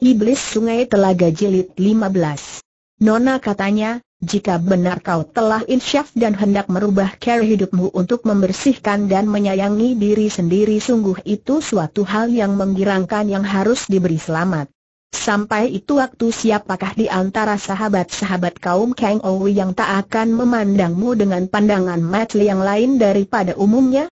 Iblis Sungai Telaga Jilid 15. Nona katanya, jika benar kau telah insyaf dan hendak merubah cara hidupmu untuk membersihkan dan menyayangi diri sendiri sungguh itu suatu hal yang menggirangkan yang harus diberi selamat. Sampai itu waktu siapakah di antara sahabat-sahabat kaum Kang Owi yang tak akan memandangmu dengan pandangan mata yang lain daripada umumnya?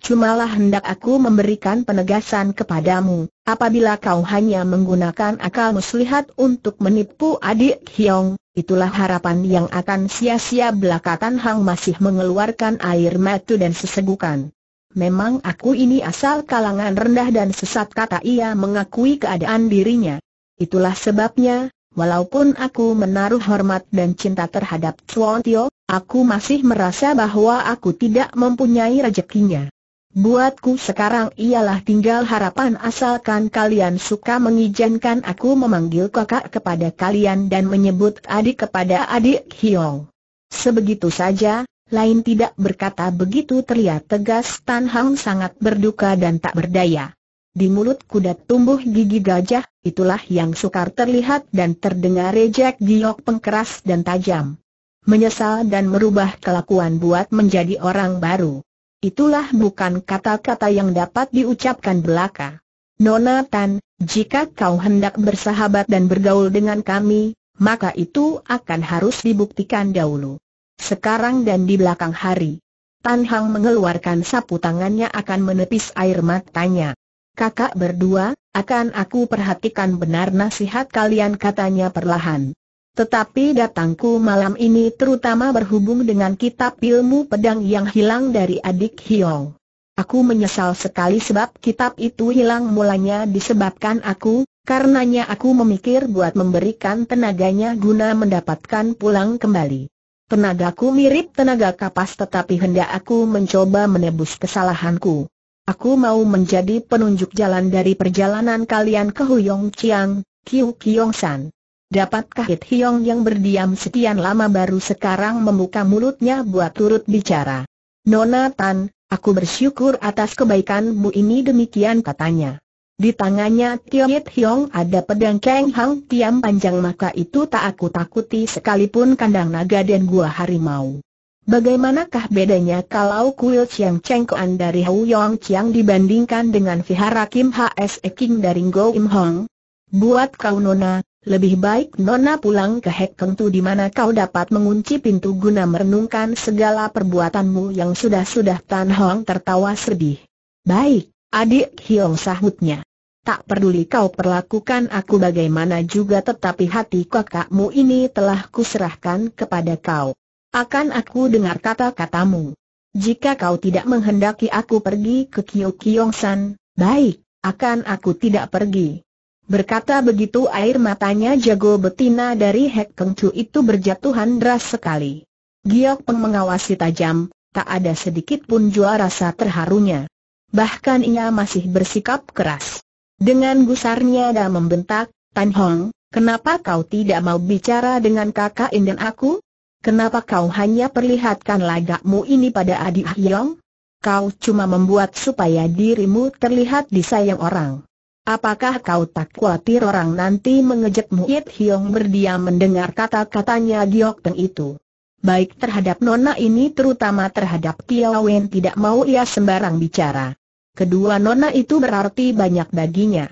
cumalah hendak aku memberikan penegasan kepadamu, apabila kau hanya menggunakan akal muslihat untuk menipu adik Hyong, itulah harapan yang akan sia-sia belakatan Hang masih mengeluarkan air mata dan sesegukan. Memang aku ini asal kalangan rendah dan sesat kata ia mengakui keadaan dirinya. Itulah sebabnya, walaupun aku menaruh hormat dan cinta terhadap Chuan Tio, aku masih merasa bahwa aku tidak mempunyai rezekinya. Buatku sekarang ialah tinggal harapan asalkan kalian suka mengizinkan aku memanggil kakak kepada kalian dan menyebut adik kepada adik Hiong. Sebegitu saja, lain tidak berkata begitu terlihat tegas Tan Hang sangat berduka dan tak berdaya. Di mulut kuda tumbuh gigi gajah, itulah yang sukar terlihat dan terdengar rejek giok pengkeras dan tajam. Menyesal dan merubah kelakuan buat menjadi orang baru. Itulah bukan kata-kata yang dapat diucapkan belaka. Nona Tan, jika kau hendak bersahabat dan bergaul dengan kami, maka itu akan harus dibuktikan dahulu. Sekarang dan di belakang hari. Tan Hang mengeluarkan sapu tangannya akan menepis air matanya. Kakak berdua, akan aku perhatikan benar nasihat kalian katanya perlahan. Tetapi datangku malam ini terutama berhubung dengan kitab ilmu pedang yang hilang dari adik Hiong. Aku menyesal sekali sebab kitab itu hilang mulanya disebabkan aku, karenanya aku memikir buat memberikan tenaganya guna mendapatkan pulang kembali. Tenagaku mirip tenaga kapas tetapi hendak aku mencoba menebus kesalahanku. Aku mau menjadi penunjuk jalan dari perjalanan kalian ke Huyong Chiang, Kiu Kiong San. Dapatkah Hit Hyong yang berdiam sekian lama baru sekarang membuka mulutnya buat turut bicara? Nona Tan, aku bersyukur atas kebaikanmu ini demikian katanya. Di tangannya Tio Hit Hyong ada pedang Kang Hang Tiam panjang maka itu tak aku takuti sekalipun kandang naga dan gua harimau. Bagaimanakah bedanya kalau kuil Chiang Cheng Koan dari Hou Yong Chiang dibandingkan dengan vihara Kim Hse Eking dari Go Im Hong? Buat kau Nona, lebih baik Nona pulang ke Hek di mana kau dapat mengunci pintu guna merenungkan segala perbuatanmu yang sudah-sudah Tan Hong tertawa sedih. Baik, adik Hiong sahutnya. Tak peduli kau perlakukan aku bagaimana juga tetapi hati kakakmu ini telah kuserahkan kepada kau. Akan aku dengar kata-katamu. Jika kau tidak menghendaki aku pergi ke Kyo Kyong San, baik, akan aku tidak pergi. Berkata begitu air matanya jago betina dari Hek Keng itu berjatuhan deras sekali. Giok Peng mengawasi tajam, tak ada sedikit pun jua rasa terharunya. Bahkan ia masih bersikap keras. Dengan gusarnya dia membentak, Tan Hong, kenapa kau tidak mau bicara dengan kakak ini aku? Kenapa kau hanya perlihatkan lagakmu ini pada adik Hyong? Kau cuma membuat supaya dirimu terlihat disayang orang. Apakah kau tak khawatir orang nanti mengejekmu? Yit Hiong berdiam mendengar kata-katanya Giok Teng itu? Baik terhadap nona ini terutama terhadap Tiao Wen tidak mau ia sembarang bicara. Kedua nona itu berarti banyak baginya.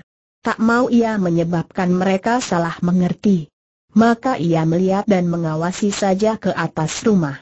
Tak mau ia menyebabkan mereka salah mengerti. Maka ia melihat dan mengawasi saja ke atas rumah.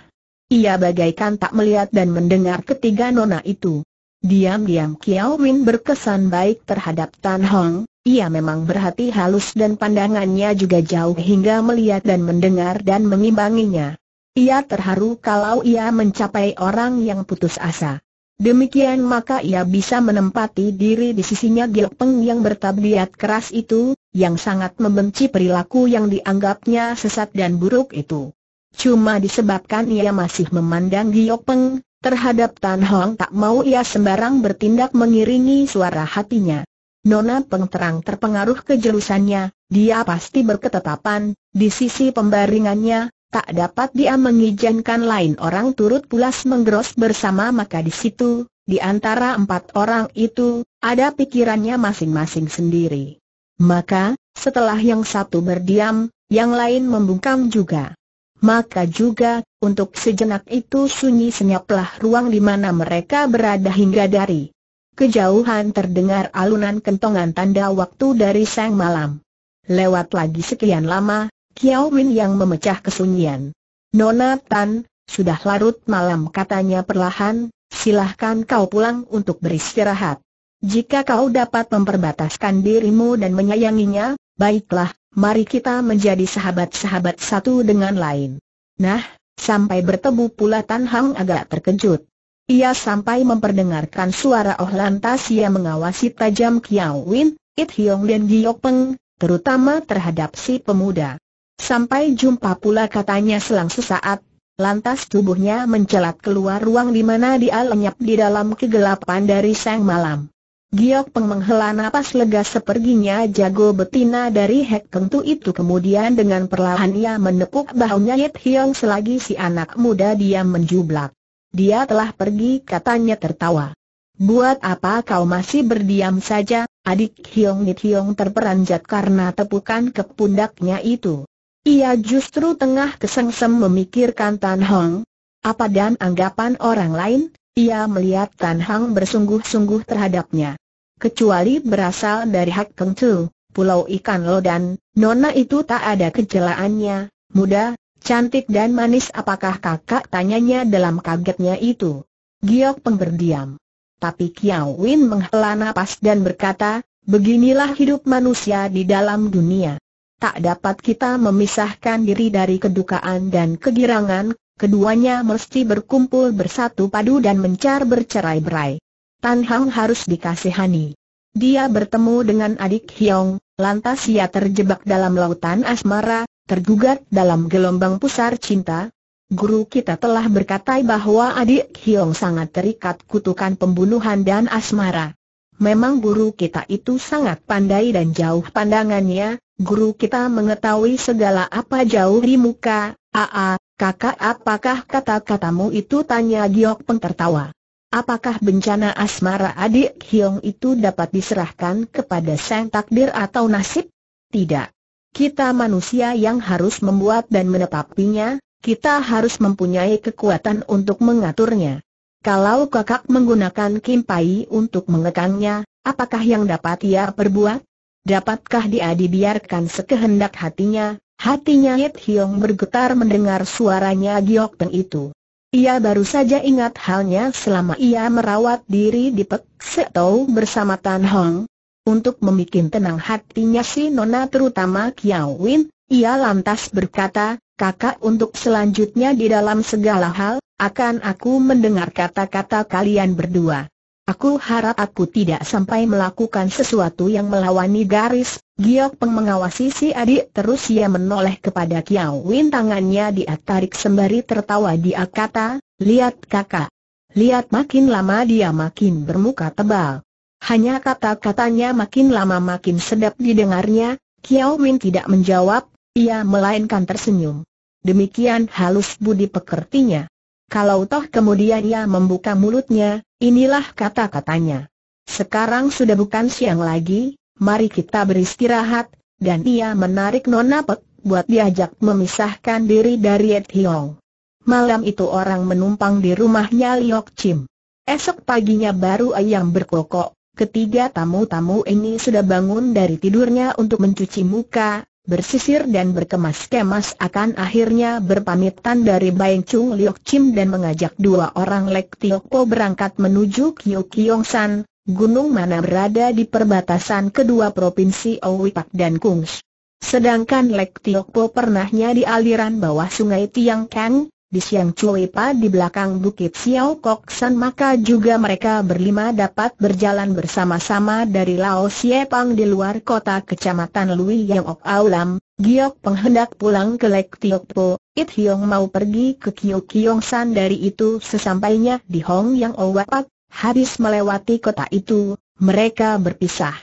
Ia bagaikan tak melihat dan mendengar ketiga nona itu. Diam-diam Kiao Win berkesan baik terhadap Tan Hong, ia memang berhati halus dan pandangannya juga jauh hingga melihat dan mendengar dan mengimbanginya. Ia terharu kalau ia mencapai orang yang putus asa. Demikian maka ia bisa menempati diri di sisinya Gil Peng yang bertabiat keras itu, yang sangat membenci perilaku yang dianggapnya sesat dan buruk itu. Cuma disebabkan ia masih memandang Giok Peng, Terhadap Tan Hong tak mau ia sembarang bertindak mengiringi suara hatinya. Nona Pengterang terpengaruh kejelusannya, dia pasti berketetapan, di sisi pembaringannya, tak dapat dia mengizinkan lain orang turut pulas menggeros bersama maka di situ, di antara empat orang itu, ada pikirannya masing-masing sendiri. Maka, setelah yang satu berdiam, yang lain membungkam juga. Maka juga, untuk sejenak itu sunyi senyaplah ruang di mana mereka berada hingga dari kejauhan terdengar alunan kentongan tanda waktu dari sang malam. Lewat lagi sekian lama, Kiao Win yang memecah kesunyian. Nona Tan, sudah larut malam katanya perlahan, silahkan kau pulang untuk beristirahat. Jika kau dapat memperbataskan dirimu dan menyayanginya, baiklah, mari kita menjadi sahabat-sahabat satu dengan lain. Nah, sampai bertemu pula Tan Hang agak terkejut. Ia sampai memperdengarkan suara Oh lantas ia mengawasi tajam Kiao Win, It Hiong dan Giok Peng, terutama terhadap si pemuda. Sampai jumpa pula katanya selang sesaat, Lantas tubuhnya mencelat keluar ruang di mana dia lenyap di dalam kegelapan dari sang malam. Giok Peng menghela napas lega seperginya jago betina dari Hek Keng Tu itu kemudian dengan perlahan ia menepuk bahunya Yit Hiong selagi si anak muda dia menjublak. Dia telah pergi katanya tertawa. Buat apa kau masih berdiam saja, adik Hiong Nit Hiong terperanjat karena tepukan ke pundaknya itu. Ia justru tengah kesengsem memikirkan Tan Hong. Apa dan anggapan orang lain, ia melihat Tan Hang bersungguh-sungguh terhadapnya. Kecuali berasal dari Hak Keng Tu, Pulau Ikan Lodan, Nona itu tak ada kecelaannya, muda, cantik dan manis apakah kakak tanyanya dalam kagetnya itu. Giok Peng berdiam. Tapi Kiao Win menghela nafas dan berkata, beginilah hidup manusia di dalam dunia. Tak dapat kita memisahkan diri dari kedukaan dan kegirangan, keduanya mesti berkumpul bersatu padu dan mencar bercerai-berai. Tan Hang harus dikasihani. Dia bertemu dengan adik Hyong, lantas ia terjebak dalam lautan asmara, tergugat dalam gelombang pusar cinta. Guru kita telah berkata bahwa adik Hyong sangat terikat kutukan pembunuhan dan asmara. Memang guru kita itu sangat pandai dan jauh pandangannya, guru kita mengetahui segala apa jauh di muka, aa, Kakak apakah kata-katamu itu tanya Giok Peng tertawa. Apakah bencana asmara adik Hiong itu dapat diserahkan kepada sang takdir atau nasib? Tidak. Kita manusia yang harus membuat dan menetapinya, kita harus mempunyai kekuatan untuk mengaturnya. Kalau kakak menggunakan kimpai untuk mengekangnya, apakah yang dapat ia perbuat? Dapatkah dia dibiarkan sekehendak hatinya, Hatinya Yip Hiong bergetar mendengar suaranya Giok Peng itu. Ia baru saja ingat halnya selama ia merawat diri di Pek Setou bersama Tan Hong. Untuk memikin tenang hatinya si Nona terutama Kiao Win, ia lantas berkata, kakak untuk selanjutnya di dalam segala hal, akan aku mendengar kata-kata kalian berdua. Aku harap aku tidak sampai melakukan sesuatu yang melawani garis. Giok Peng mengawasi si adik terus ia menoleh kepada Kiao Win tangannya dia tarik sembari tertawa dia kata, lihat kakak. Lihat makin lama dia makin bermuka tebal. Hanya kata-katanya makin lama makin sedap didengarnya, Kiao Win tidak menjawab, ia melainkan tersenyum. Demikian halus budi pekertinya. Kalau toh kemudian ia membuka mulutnya, Inilah kata-katanya. Sekarang sudah bukan siang lagi, mari kita beristirahat, dan ia menarik Nona Pek, buat diajak memisahkan diri dari Ed Hiong. Malam itu orang menumpang di rumahnya Liok Chim. Esok paginya baru ayam berkokok, ketiga tamu-tamu ini sudah bangun dari tidurnya untuk mencuci muka, bersisir dan berkemas-kemas akan akhirnya berpamitan dari Baing Chung Liok Chim dan mengajak dua orang Lek Tiok Po berangkat menuju Kyu Kyong San, gunung mana berada di perbatasan kedua provinsi Pak dan Kungs. Sedangkan Lek Tiok Po pernahnya di aliran bawah sungai Tiang Kang, di Siang Chui di belakang Bukit Siau Kok San maka juga mereka berlima dapat berjalan bersama-sama dari Lao Siepang di luar kota kecamatan Lui Yang Ok Aulam, Giok penghendak pulang ke Lek Tiok Po, It Hiong mau pergi ke Kio Kiong San dari itu sesampainya di Hong Yang Owapak, oh habis melewati kota itu, mereka berpisah.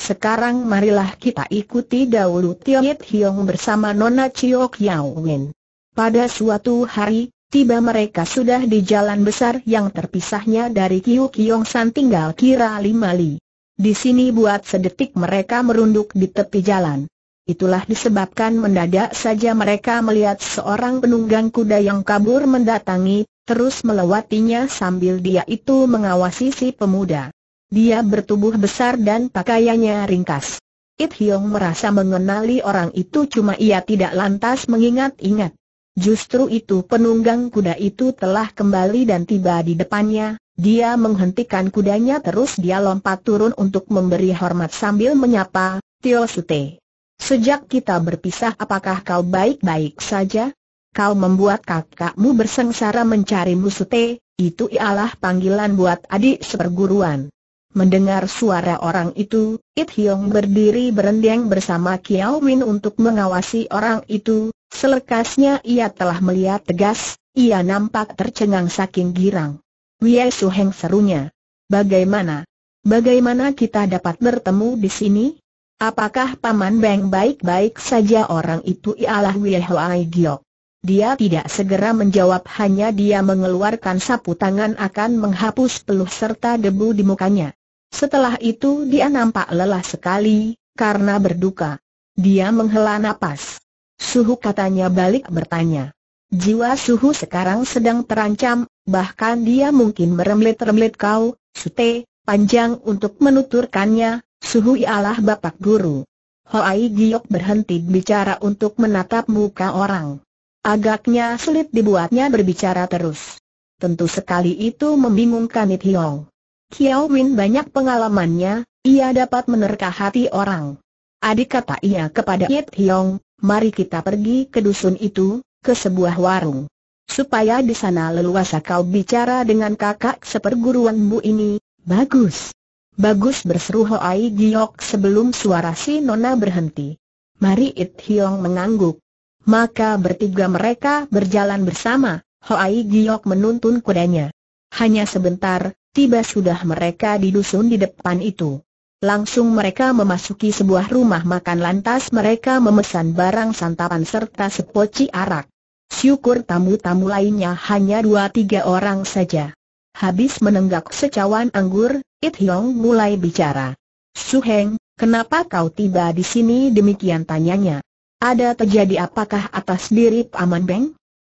Sekarang marilah kita ikuti dahulu It Hiong bersama Nona Chiok Yao Win. Pada suatu hari, tiba mereka sudah di jalan besar yang terpisahnya dari Kiu Kiong San tinggal kira lima li. Di sini buat sedetik mereka merunduk di tepi jalan. Itulah disebabkan mendadak saja mereka melihat seorang penunggang kuda yang kabur mendatangi, terus melewatinya sambil dia itu mengawasi si pemuda. Dia bertubuh besar dan pakaiannya ringkas. It Hyong merasa mengenali orang itu cuma ia tidak lantas mengingat-ingat. Justru itu penunggang kuda itu telah kembali dan tiba di depannya, dia menghentikan kudanya terus dia lompat turun untuk memberi hormat sambil menyapa, Tio Sute. Sejak kita berpisah apakah kau baik-baik saja? Kau membuat kakakmu bersengsara mencarimu Sute. itu ialah panggilan buat adik seperguruan. Mendengar suara orang itu, It Hiong berdiri berendang bersama Kiao Min untuk mengawasi orang itu, selekasnya ia telah melihat tegas, ia nampak tercengang saking girang. Wei Su Heng serunya. Bagaimana? Bagaimana kita dapat bertemu di sini? Apakah Paman Beng baik-baik saja orang itu ialah Wei Huai Giok? Dia tidak segera menjawab hanya dia mengeluarkan sapu tangan akan menghapus peluh serta debu di mukanya. Setelah itu dia nampak lelah sekali, karena berduka. Dia menghela napas. Suhu katanya balik bertanya. Jiwa Suhu sekarang sedang terancam, bahkan dia mungkin meremlet-remlet kau, Sute, panjang untuk menuturkannya, Suhu ialah bapak guru. Hoai Giok berhenti bicara untuk menatap muka orang. Agaknya sulit dibuatnya berbicara terus. Tentu sekali itu membingungkan It Hiong. Kiao Win banyak pengalamannya, ia dapat menerka hati orang. Adik kata ia kepada Yit Hiong, mari kita pergi ke dusun itu, ke sebuah warung. Supaya di sana leluasa kau bicara dengan kakak seperguruanmu ini, bagus. Bagus berseru Hoai Giok sebelum suara si Nona berhenti. Mari It Hiong mengangguk. Maka bertiga mereka berjalan bersama, Hoai Giok menuntun kudanya. Hanya sebentar, tiba sudah mereka di dusun di depan itu. Langsung mereka memasuki sebuah rumah makan lantas mereka memesan barang santapan serta sepoci arak. Syukur tamu-tamu lainnya hanya dua tiga orang saja. Habis menenggak secawan anggur, It Hiong mulai bicara. Suheng, kenapa kau tiba di sini demikian tanyanya? Ada terjadi apakah atas diri Paman Beng?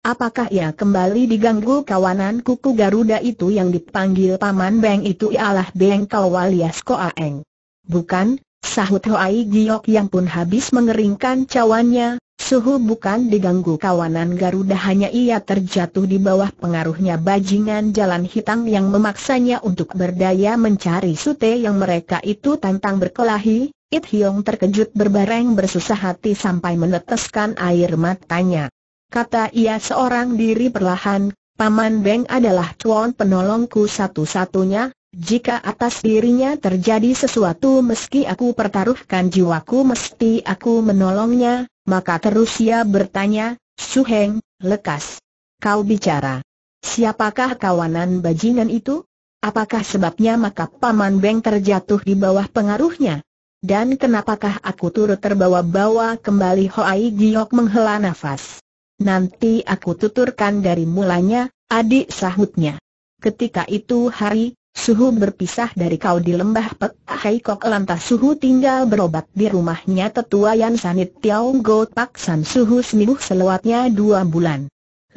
Apakah ia kembali diganggu kawanan kuku Garuda itu yang dipanggil Paman Beng itu ialah Beng Kau alias Eng? Bukan, sahut Ho Hoai Giok yang pun habis mengeringkan cawannya, suhu bukan diganggu kawanan Garuda hanya ia terjatuh di bawah pengaruhnya bajingan jalan hitam yang memaksanya untuk berdaya mencari sute yang mereka itu tantang berkelahi, It Hiong terkejut berbareng bersusah hati sampai meneteskan air matanya kata ia seorang diri perlahan, Paman Beng adalah cuan penolongku satu-satunya, jika atas dirinya terjadi sesuatu meski aku pertaruhkan jiwaku mesti aku menolongnya, maka terus ia bertanya, Suheng, lekas. Kau bicara. Siapakah kawanan bajingan itu? Apakah sebabnya maka Paman Beng terjatuh di bawah pengaruhnya? Dan kenapakah aku turut terbawa-bawa kembali Hoai Giok menghela nafas? Nanti aku tuturkan dari mulanya, adik sahutnya. Ketika itu hari, Suhu berpisah dari kau di lembah Pek Hai Kok lantas Suhu tinggal berobat di rumahnya tetua Yan Sanit Tiong Go Pak San Suhu seminggu selewatnya dua bulan.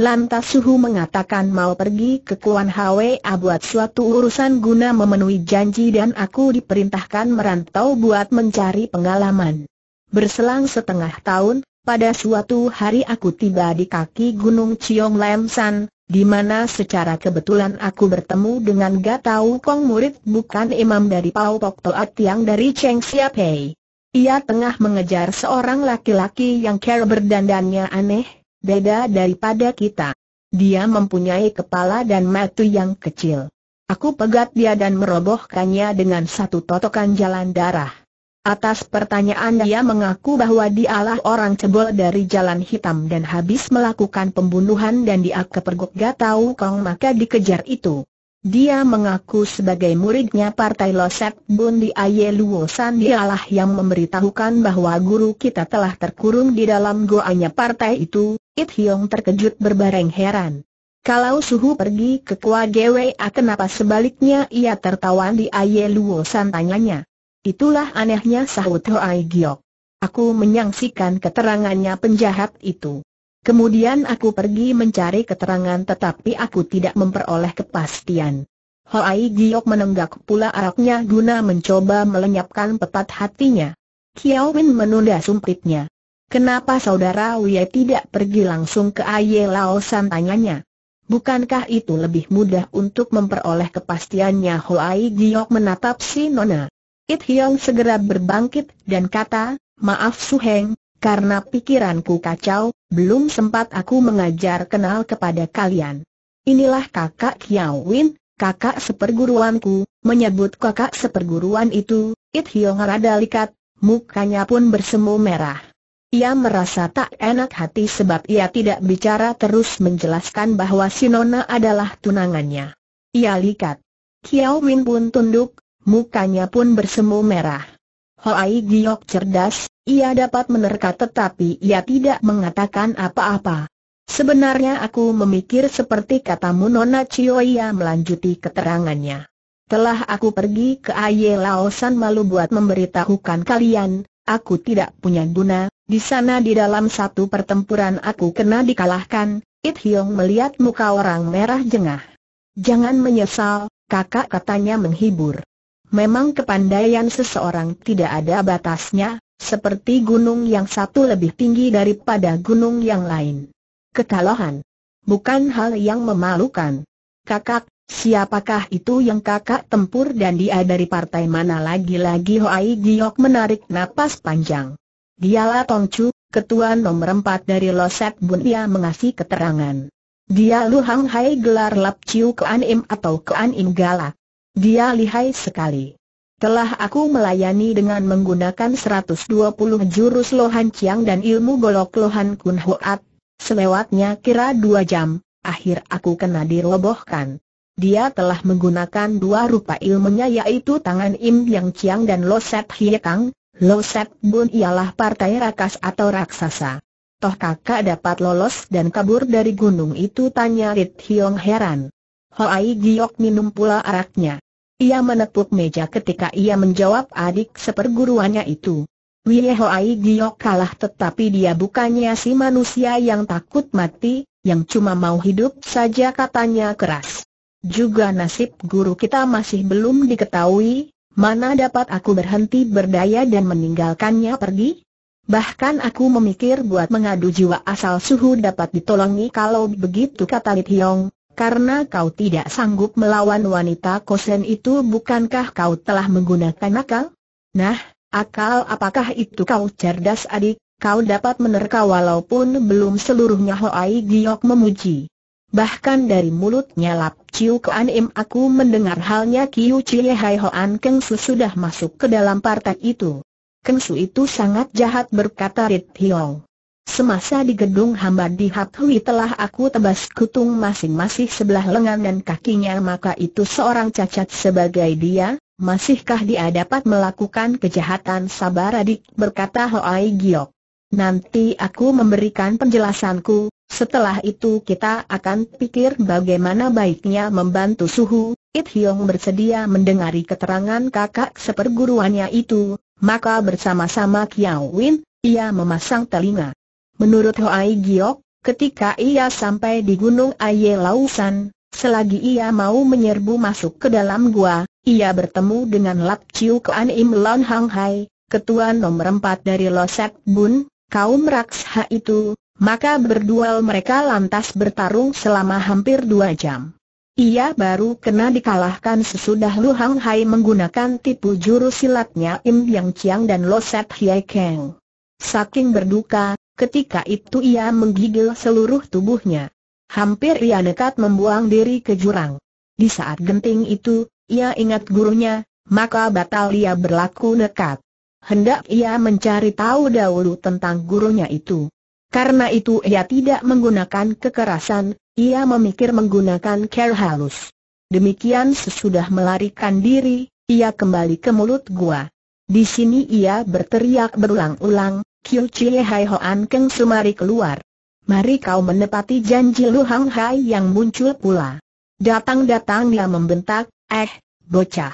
Lantas Suhu mengatakan mau pergi ke Kuan Hwe buat suatu urusan guna memenuhi janji dan aku diperintahkan merantau buat mencari pengalaman. Berselang setengah tahun, pada suatu hari aku tiba di kaki Gunung Ciong Lam San, di mana secara kebetulan aku bertemu dengan Gatau Kong murid bukan imam dari Pau Pok Toat yang dari Cheng Siap Ia tengah mengejar seorang laki-laki yang care berdandannya aneh, beda daripada kita. Dia mempunyai kepala dan mata yang kecil. Aku pegat dia dan merobohkannya dengan satu totokan jalan darah. Atas pertanyaan dia mengaku bahwa dialah orang cebol dari Jalan Hitam dan habis melakukan pembunuhan dan dia kepergok Gatau Kong maka dikejar itu. Dia mengaku sebagai muridnya Partai Loset Bun di Aye Luo San dialah yang memberitahukan bahwa guru kita telah terkurung di dalam goanya partai itu, It Hiong terkejut berbareng heran. Kalau suhu pergi ke Kua Gwa kenapa sebaliknya ia tertawan di Aye Luo San tanyanya. Itulah anehnya sahut Hoai Giok. Aku menyaksikan keterangannya penjahat itu. Kemudian aku pergi mencari keterangan tetapi aku tidak memperoleh kepastian. Hoai Giok menenggak pula araknya guna mencoba melenyapkan pepat hatinya. Kiao Win menunda sumpitnya. Kenapa saudara Wei tidak pergi langsung ke Aye Laosan tanyanya? Bukankah itu lebih mudah untuk memperoleh kepastiannya Hoai Giok menatap si Nona? It Hyong segera berbangkit dan kata, maaf Su Heng, karena pikiranku kacau, belum sempat aku mengajar kenal kepada kalian. Inilah kakak Kiao Win, kakak seperguruanku, menyebut kakak seperguruan itu, It Hyong rada likat, mukanya pun bersemu merah. Ia merasa tak enak hati sebab ia tidak bicara terus menjelaskan bahwa Sinona adalah tunangannya. Ia likat. Kiao Win pun tunduk, Mukanya pun bersemu merah. Hoai Giok cerdas, ia dapat menerka tetapi ia tidak mengatakan apa-apa. Sebenarnya aku memikir seperti katamu Nona ia melanjuti keterangannya. Telah aku pergi ke Aye Laosan malu buat memberitahukan kalian, aku tidak punya guna, di sana di dalam satu pertempuran aku kena dikalahkan, It Hyong melihat muka orang merah jengah. Jangan menyesal, kakak katanya menghibur. Memang kepandaian seseorang tidak ada batasnya, seperti gunung yang satu lebih tinggi daripada gunung yang lain. Kekalahan bukan hal yang memalukan. Kakak, siapakah itu yang kakak tempur dan dia dari partai mana lagi-lagi Hoai Giok menarik napas panjang. Dialah Tong Chu, ketua nomor empat dari Loset Bun ia mengasih keterangan. Dia Hang Hai gelar Lap Chiu Kuan Im atau Kuan Im Galak. Dia lihai sekali. Telah aku melayani dengan menggunakan 120 jurus lohan ciang dan ilmu golok lohan kun hoat. Selewatnya kira dua jam, akhir aku kena dirobohkan. Dia telah menggunakan dua rupa ilmunya yaitu tangan Im Yang ciang dan Loset Hiekang. Loset Bun ialah partai rakas atau raksasa. Toh kakak dapat lolos dan kabur dari gunung itu tanya Rit Hiong heran. Hoai Giok minum pula araknya. Ia menepuk meja ketika ia menjawab adik seperguruannya itu. Wei Ai Giok kalah tetapi dia bukannya si manusia yang takut mati, yang cuma mau hidup saja katanya keras. Juga nasib guru kita masih belum diketahui, mana dapat aku berhenti berdaya dan meninggalkannya pergi? Bahkan aku memikir buat mengadu jiwa asal suhu dapat ditolongi kalau begitu kata Lit Hiong, karena kau tidak sanggup melawan wanita kosen itu bukankah kau telah menggunakan akal? Nah, akal apakah itu kau cerdas adik, kau dapat menerka walaupun belum seluruhnya Hoai Giok memuji. Bahkan dari mulutnya Lap Chiu Kuan Im aku mendengar halnya Kiu Chie Hai Hoan Keng Su sudah masuk ke dalam partai itu. Keng Su itu sangat jahat berkata Rit Hiong. Semasa di gedung hamba di Hathui telah aku tebas kutung masing-masing sebelah lengan dan kakinya maka itu seorang cacat sebagai dia, masihkah dia dapat melakukan kejahatan sabar adik berkata Hoai Giok. Nanti aku memberikan penjelasanku, setelah itu kita akan pikir bagaimana baiknya membantu Suhu. It Hyong bersedia mendengari keterangan kakak seperguruannya itu, maka bersama-sama Kiao Win, ia memasang telinga. Menurut Hoai Giok, ketika ia sampai di Gunung Aye Lausan, selagi ia mau menyerbu masuk ke dalam gua, ia bertemu dengan Lap Chiu Kuan Im Lon Hang Hai, ketua nomor empat dari Losek Bun, kaum Raksha itu, maka berduel mereka lantas bertarung selama hampir dua jam. Ia baru kena dikalahkan sesudah Lu Hang Hai menggunakan tipu jurus silatnya Im Yang Chiang dan Loset Set Keng. Saking berduka, Ketika itu ia menggigil seluruh tubuhnya. Hampir ia nekat membuang diri ke jurang. Di saat genting itu, ia ingat gurunya, maka batal ia berlaku nekat. Hendak ia mencari tahu dahulu tentang gurunya itu. Karena itu ia tidak menggunakan kekerasan, ia memikir menggunakan care halus. Demikian sesudah melarikan diri, ia kembali ke mulut gua. Di sini ia berteriak berulang-ulang, Kiu Chie Hai Hoan Keng Sumari keluar. Mari kau menepati janji Lu Hang Hai yang muncul pula. Datang-datang dia membentak, eh, bocah.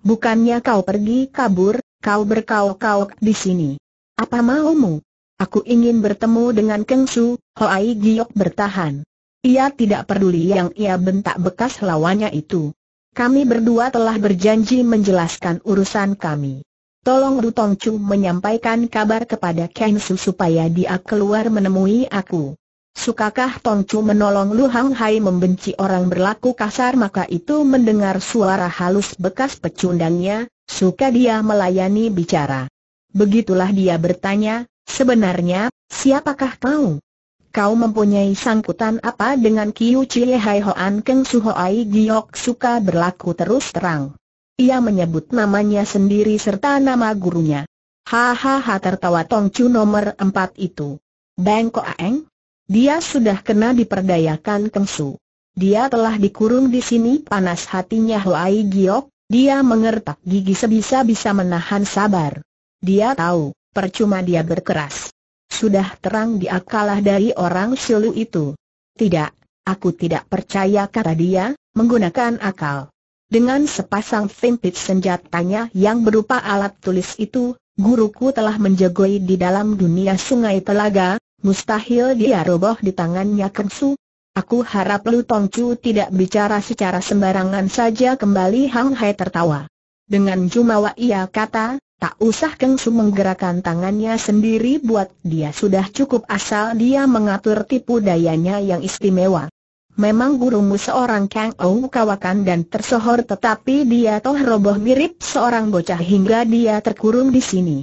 Bukannya kau pergi kabur, kau berkau kau di sini. Apa maumu? Aku ingin bertemu dengan Keng Su, Hoai Giok bertahan. Ia tidak peduli yang ia bentak bekas lawannya itu. Kami berdua telah berjanji menjelaskan urusan kami. Tolong Tong Chu menyampaikan kabar kepada Kensu supaya dia keluar menemui aku. Sukakah Tong Chu menolong Lu Hang Hai membenci orang berlaku kasar maka itu mendengar suara halus bekas pecundangnya, suka dia melayani bicara. Begitulah dia bertanya, sebenarnya, siapakah kau? Kau mempunyai sangkutan apa dengan Kiu Chie Hai Hoan Keng Su Hoai Giok suka berlaku terus terang. Ia menyebut namanya sendiri serta nama gurunya. Hahaha tertawa Tong Chu nomor empat itu. Bang Aeng? Dia sudah kena diperdayakan Su. Dia telah dikurung di sini panas hatinya Huai Giok, dia mengertak gigi sebisa-bisa menahan sabar. Dia tahu, percuma dia berkeras. Sudah terang dia kalah dari orang Sulu itu. Tidak, aku tidak percaya kata dia, menggunakan akal. Dengan sepasang vimpit senjatanya yang berupa alat tulis itu, guruku telah menjagoi di dalam dunia sungai telaga, mustahil dia roboh di tangannya Kengsu. Aku harap Lu Tongcu tidak bicara secara sembarangan saja kembali Hang Hai tertawa. Dengan jumawa ia kata, tak usah Kengsu menggerakkan tangannya sendiri buat dia sudah cukup asal dia mengatur tipu dayanya yang istimewa. Memang gurumu seorang Kang Ou kawakan dan tersohor tetapi dia toh roboh mirip seorang bocah hingga dia terkurung di sini.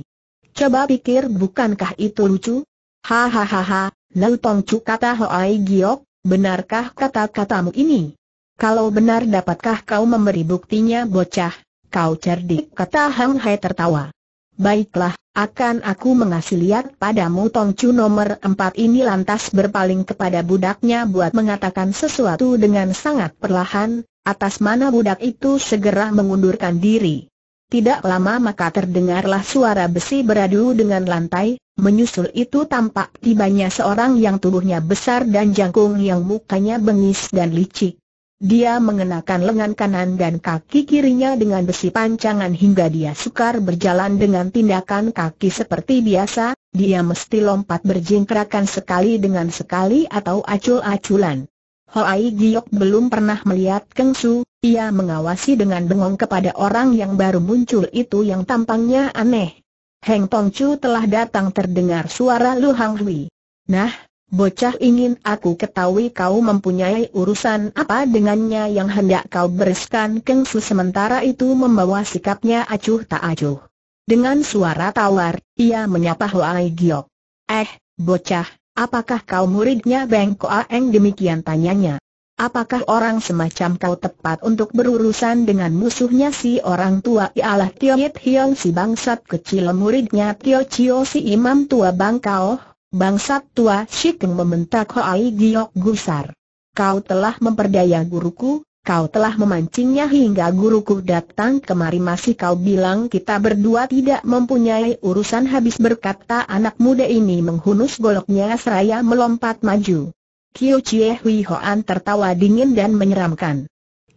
Coba pikir bukankah itu lucu? Hahaha, lalu Tongcu kata Hoai Giok, benarkah kata-katamu ini? Kalau benar dapatkah kau memberi buktinya bocah? Kau cerdik kata Hang Hai tertawa. Baiklah, akan aku mengasih lihat padamu Tong Chu nomor empat ini lantas berpaling kepada budaknya buat mengatakan sesuatu dengan sangat perlahan, atas mana budak itu segera mengundurkan diri. Tidak lama maka terdengarlah suara besi beradu dengan lantai, menyusul itu tampak tibanya seorang yang tubuhnya besar dan jangkung yang mukanya bengis dan licik. Dia mengenakan lengan kanan dan kaki kirinya dengan besi pancangan hingga dia sukar berjalan dengan tindakan kaki seperti biasa, dia mesti lompat berjingkrakan sekali dengan sekali atau acul-aculan. Hoai Giok belum pernah melihat Keng Su, ia mengawasi dengan bengong kepada orang yang baru muncul itu yang tampangnya aneh. Heng Tong Chu telah datang terdengar suara Lu Hang Hui. Nah, Bocah ingin aku ketahui kau mempunyai urusan apa dengannya yang hendak kau bereskan Kengsu sementara itu membawa sikapnya acuh tak acuh. Dengan suara tawar, ia menyapa Hoai Giok. Eh, bocah, apakah kau muridnya Beng Eng demikian tanyanya. Apakah orang semacam kau tepat untuk berurusan dengan musuhnya si orang tua ialah Tio Yit Hiong si bangsat kecil muridnya Tio Chio si imam tua bang kau? Bangsat tua Shikeng mementak Hoai Giok gusar. Kau telah memperdaya guruku, kau telah memancingnya hingga guruku datang kemari masih kau bilang kita berdua tidak mempunyai urusan habis berkata anak muda ini menghunus goloknya seraya melompat maju. Kyo Chie Hui Hoan tertawa dingin dan menyeramkan.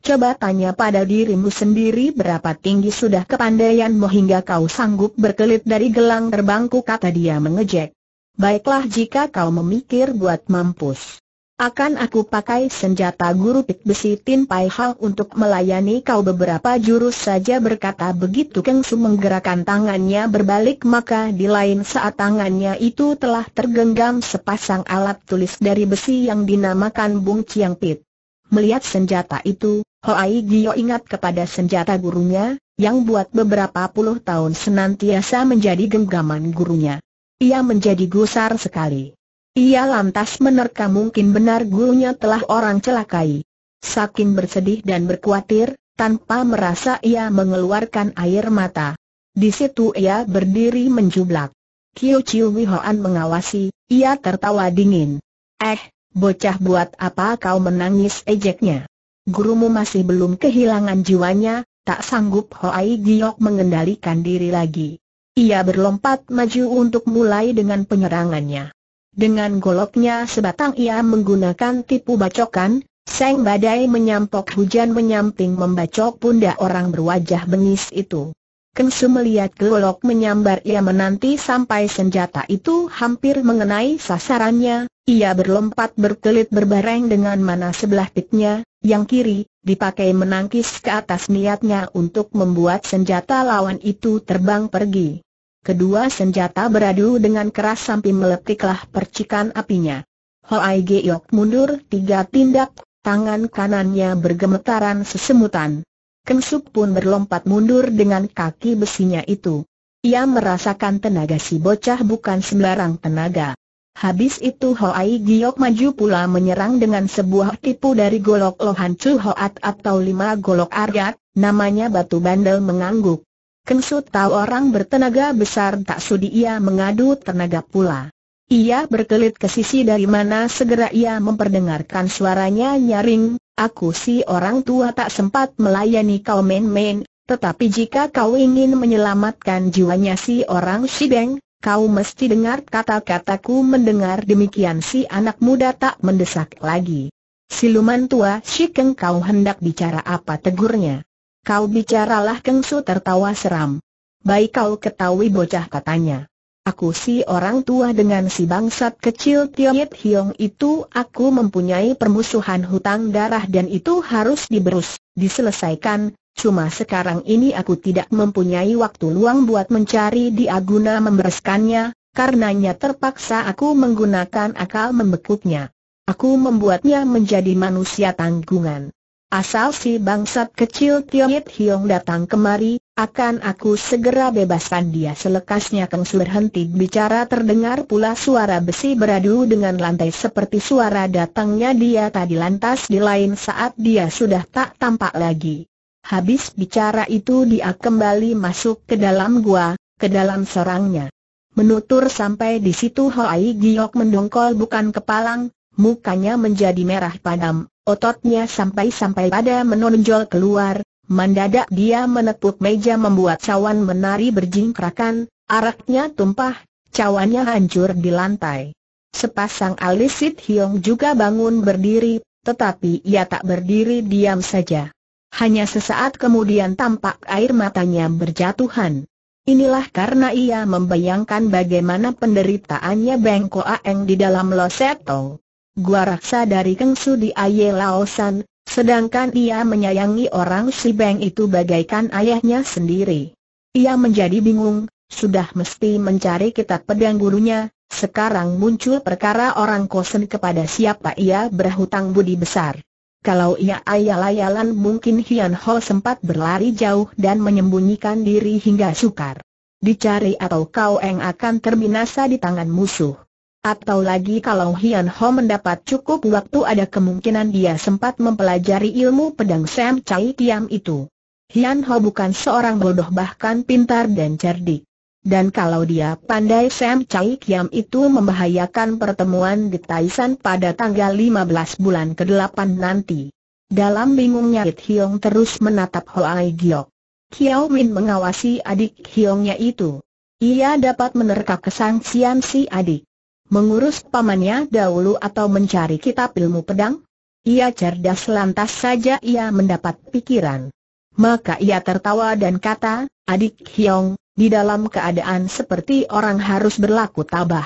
Coba tanya pada dirimu sendiri berapa tinggi sudah kepandaianmu hingga kau sanggup berkelit dari gelang terbangku kata dia mengejek. Baiklah jika kau memikir buat mampus. Akan aku pakai senjata guru pik besi Tin Pai Hal untuk melayani kau beberapa jurus saja berkata begitu Keng Su menggerakkan tangannya berbalik maka di lain saat tangannya itu telah tergenggam sepasang alat tulis dari besi yang dinamakan Bung Chiang Pit. Melihat senjata itu, Hoai Gio ingat kepada senjata gurunya, yang buat beberapa puluh tahun senantiasa menjadi genggaman gurunya. Ia menjadi gusar sekali. Ia lantas menerka mungkin benar gurunya telah orang celakai. Saking bersedih dan berkuatir, tanpa merasa ia mengeluarkan air mata. Di situ ia berdiri menjublak. Kiu Chiu Wihoan mengawasi, ia tertawa dingin. Eh, bocah buat apa kau menangis ejeknya? Gurumu masih belum kehilangan jiwanya, tak sanggup Hoai Giok mengendalikan diri lagi. Ia berlompat maju untuk mulai dengan penyerangannya. Dengan goloknya sebatang ia menggunakan tipu bacokan, Seng badai menyampok hujan menyamping membacok pundak orang berwajah bengis itu. Kensu melihat golok menyambar ia menanti sampai senjata itu hampir mengenai sasarannya, ia berlompat berkelit berbareng dengan mana sebelah tipnya, yang kiri, dipakai menangkis ke atas niatnya untuk membuat senjata lawan itu terbang pergi. Kedua senjata beradu dengan keras sampai meletiklah percikan apinya. Hoai Geok mundur tiga tindak, tangan kanannya bergemetaran sesemutan. Kengsuk pun berlompat mundur dengan kaki besinya itu. Ia merasakan tenaga si bocah bukan sembarang tenaga. Habis itu Hoai Giok maju pula menyerang dengan sebuah tipu dari golok lohan Chu Hoat atau lima golok argat, namanya batu bandel mengangguk. Kensu tahu orang bertenaga besar tak sudi ia mengadu tenaga pula. Ia berkelit ke sisi dari mana segera ia memperdengarkan suaranya nyaring, aku si orang tua tak sempat melayani kau main-main, tetapi jika kau ingin menyelamatkan jiwanya si orang shibeng, kau mesti dengar kata-kataku mendengar demikian si anak muda tak mendesak lagi. Siluman tua Shikeng kau hendak bicara apa tegurnya. Kau bicaralah Kengsu tertawa seram. Baik kau ketahui bocah katanya. Aku si orang tua dengan si bangsat kecil Yit Hiong itu aku mempunyai permusuhan hutang darah dan itu harus diberus, diselesaikan, cuma sekarang ini aku tidak mempunyai waktu luang buat mencari di Aguna membereskannya, karenanya terpaksa aku menggunakan akal membekuknya. Aku membuatnya menjadi manusia tanggungan. Asal si bangsat kecil Tiongit Hiong datang kemari, akan aku segera bebaskan dia selekasnya Kang berhenti bicara terdengar pula suara besi beradu dengan lantai seperti suara datangnya dia tadi lantas di lain saat dia sudah tak tampak lagi. Habis bicara itu dia kembali masuk ke dalam gua, ke dalam serangnya. Menutur sampai di situ Hoai Giok mendongkol bukan kepalang, mukanya menjadi merah padam, Ototnya sampai-sampai pada menonjol keluar, mendadak dia menepuk meja membuat cawan menari berjingkrakan, araknya tumpah, cawannya hancur di lantai. Sepasang alisit Hiong juga bangun berdiri, tetapi ia tak berdiri diam saja. Hanya sesaat kemudian tampak air matanya berjatuhan. Inilah karena ia membayangkan bagaimana penderitaannya Bengko Aeng di dalam Loseto gua raksa dari Kengsu di Aye Laosan, sedangkan ia menyayangi orang si Beng itu bagaikan ayahnya sendiri. Ia menjadi bingung, sudah mesti mencari kitab pedang gurunya, sekarang muncul perkara orang kosen kepada siapa ia berhutang budi besar. Kalau ia ayal-ayalan mungkin Hian Ho sempat berlari jauh dan menyembunyikan diri hingga sukar. Dicari atau kau eng akan terbinasa di tangan musuh. Atau lagi kalau Hian Ho mendapat cukup waktu ada kemungkinan dia sempat mempelajari ilmu pedang Sam Chai Kiam itu. Hian Ho bukan seorang bodoh bahkan pintar dan cerdik. Dan kalau dia pandai Sam Chai Kiam itu membahayakan pertemuan di Taisan pada tanggal 15 bulan ke-8 nanti. Dalam bingungnya It Hiong terus menatap Hoai Giok. Kiao Min mengawasi adik Hiongnya itu. Ia dapat menerka kesangsian si adik. Mengurus pamannya dahulu atau mencari kitab ilmu pedang? Ia cerdas lantas saja ia mendapat pikiran. Maka ia tertawa dan kata, adik Hyong, di dalam keadaan seperti orang harus berlaku tabah.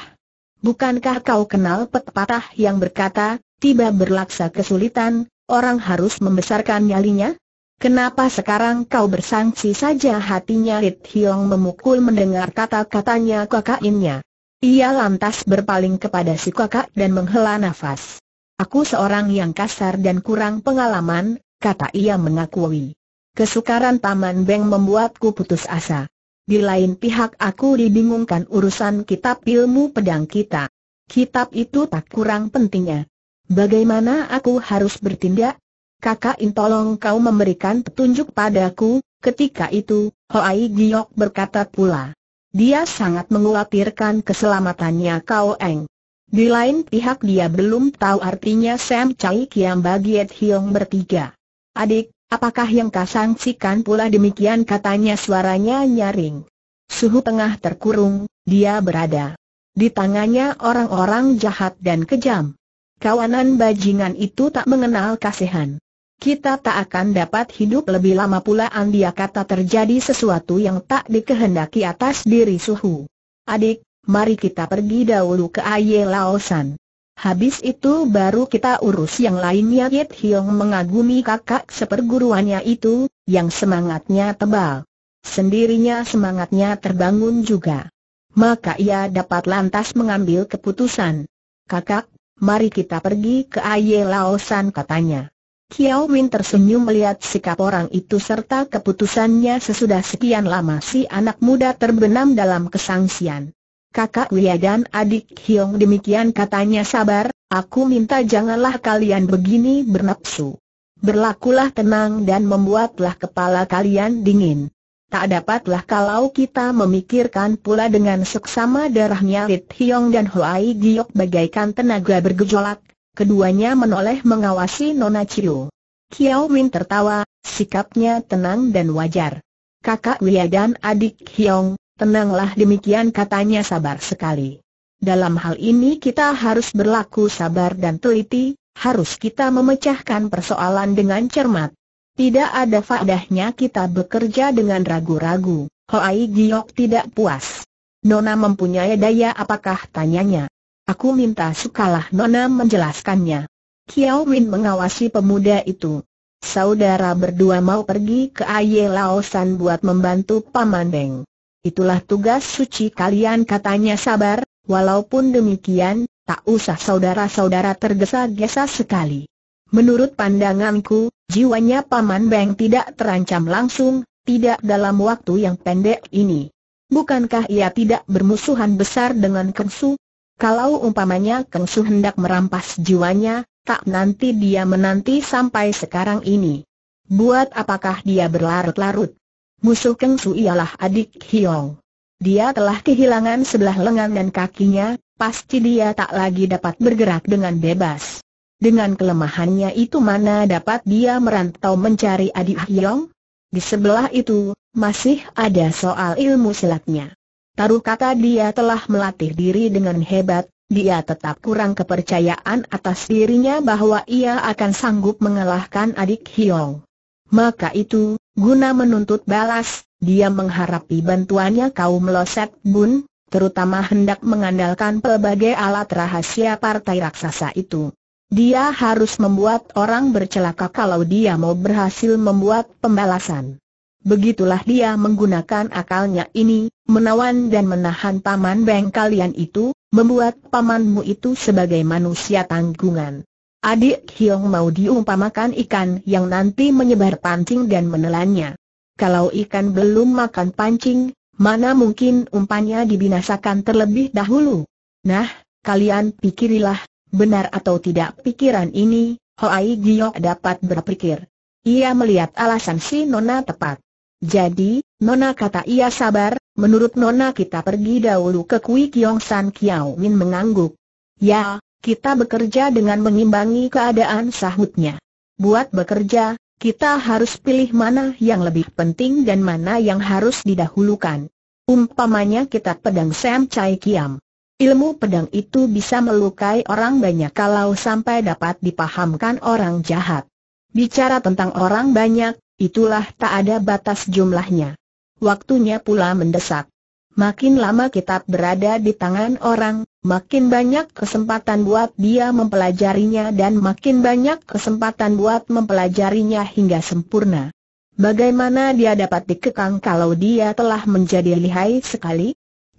Bukankah kau kenal pepatah yang berkata, tiba berlaksa kesulitan, orang harus membesarkan nyalinya? Kenapa sekarang kau bersangsi saja hatinya Rit Hyong memukul mendengar kata-katanya kakaknya. Ia lantas berpaling kepada si kakak dan menghela nafas. Aku seorang yang kasar dan kurang pengalaman, kata ia mengakui. Kesukaran Taman Beng membuatku putus asa. Di lain pihak aku dibingungkan urusan kitab ilmu pedang kita. Kitab itu tak kurang pentingnya. Bagaimana aku harus bertindak? Kakak Intolong kau memberikan petunjuk padaku, ketika itu, Hoai Giok berkata pula. Dia sangat mengkhawatirkan keselamatannya Kau Eng. Di lain pihak dia belum tahu artinya Sam Chai Kiam Ed Hiong bertiga. Adik, apakah yang kau sangsikan pula demikian katanya suaranya nyaring. Suhu tengah terkurung, dia berada. Di tangannya orang-orang jahat dan kejam. Kawanan bajingan itu tak mengenal kasihan kita tak akan dapat hidup lebih lama pula Andia kata terjadi sesuatu yang tak dikehendaki atas diri Suhu. Adik, mari kita pergi dahulu ke Aye Laosan. Habis itu baru kita urus yang lainnya Yit Hiong mengagumi kakak seperguruannya itu, yang semangatnya tebal. Sendirinya semangatnya terbangun juga. Maka ia dapat lantas mengambil keputusan. Kakak, mari kita pergi ke Aye Laosan katanya. Kiao Win tersenyum melihat sikap orang itu serta keputusannya sesudah sekian lama si anak muda terbenam dalam kesangsian. Kakak Wia dan adik Hiong demikian katanya sabar, aku minta janganlah kalian begini bernafsu. Berlakulah tenang dan membuatlah kepala kalian dingin. Tak dapatlah kalau kita memikirkan pula dengan seksama darahnya Lit Hiong dan Huai Giok bagaikan tenaga bergejolak, Keduanya menoleh mengawasi Nona Chiu. Kiao Min tertawa, sikapnya tenang dan wajar. Kakak Wia dan adik Hiong, tenanglah demikian katanya sabar sekali. Dalam hal ini kita harus berlaku sabar dan teliti, harus kita memecahkan persoalan dengan cermat. Tidak ada faedahnya kita bekerja dengan ragu-ragu. Hoai Giok tidak puas. Nona mempunyai daya apakah tanyanya? Aku minta sukalah Nona menjelaskannya. Kiao Win mengawasi pemuda itu. Saudara berdua mau pergi ke Aye Laosan buat membantu Paman Beng. Itulah tugas suci kalian katanya sabar, walaupun demikian, tak usah saudara-saudara tergesa-gesa sekali. Menurut pandanganku, jiwanya Paman Beng tidak terancam langsung, tidak dalam waktu yang pendek ini. Bukankah ia tidak bermusuhan besar dengan Kensu, kalau umpamanya Kang Su hendak merampas jiwanya, tak nanti dia menanti sampai sekarang ini. Buat apakah dia berlarut-larut? Musuh Kang Su ialah adik Hiong. Dia telah kehilangan sebelah lengan dan kakinya, pasti dia tak lagi dapat bergerak dengan bebas. Dengan kelemahannya itu mana dapat dia merantau mencari adik Hyong? Di sebelah itu, masih ada soal ilmu silatnya. Taruh kata dia telah melatih diri dengan hebat, dia tetap kurang kepercayaan atas dirinya bahwa ia akan sanggup mengalahkan adik Hiong. Maka itu, guna menuntut balas, dia mengharapi bantuannya kaum Loset Bun, terutama hendak mengandalkan pelbagai alat rahasia partai raksasa itu. Dia harus membuat orang bercelaka kalau dia mau berhasil membuat pembalasan. Begitulah dia menggunakan akalnya ini, menawan dan menahan paman beng kalian itu, membuat pamanmu itu sebagai manusia tanggungan. Adik Hiong mau diumpamakan ikan yang nanti menyebar pancing dan menelannya. Kalau ikan belum makan pancing, mana mungkin umpannya dibinasakan terlebih dahulu. Nah, kalian pikirilah, benar atau tidak pikiran ini, Hoai Giok dapat berpikir. Ia melihat alasan si Nona tepat. Jadi, Nona kata ia sabar, menurut Nona kita pergi dahulu ke Kui Kiong San Kiao Min mengangguk. Ya, kita bekerja dengan mengimbangi keadaan sahutnya. Buat bekerja, kita harus pilih mana yang lebih penting dan mana yang harus didahulukan. Umpamanya kita pedang Sam Chai Kiam. Ilmu pedang itu bisa melukai orang banyak kalau sampai dapat dipahamkan orang jahat. Bicara tentang orang banyak, itulah tak ada batas jumlahnya waktunya pula mendesak. Makin lama kitab berada di tangan orang, makin banyak kesempatan buat dia mempelajarinya dan makin banyak kesempatan buat mempelajarinya hingga sempurna. Bagaimana dia dapat dikekang kalau dia telah menjadi lihai sekali?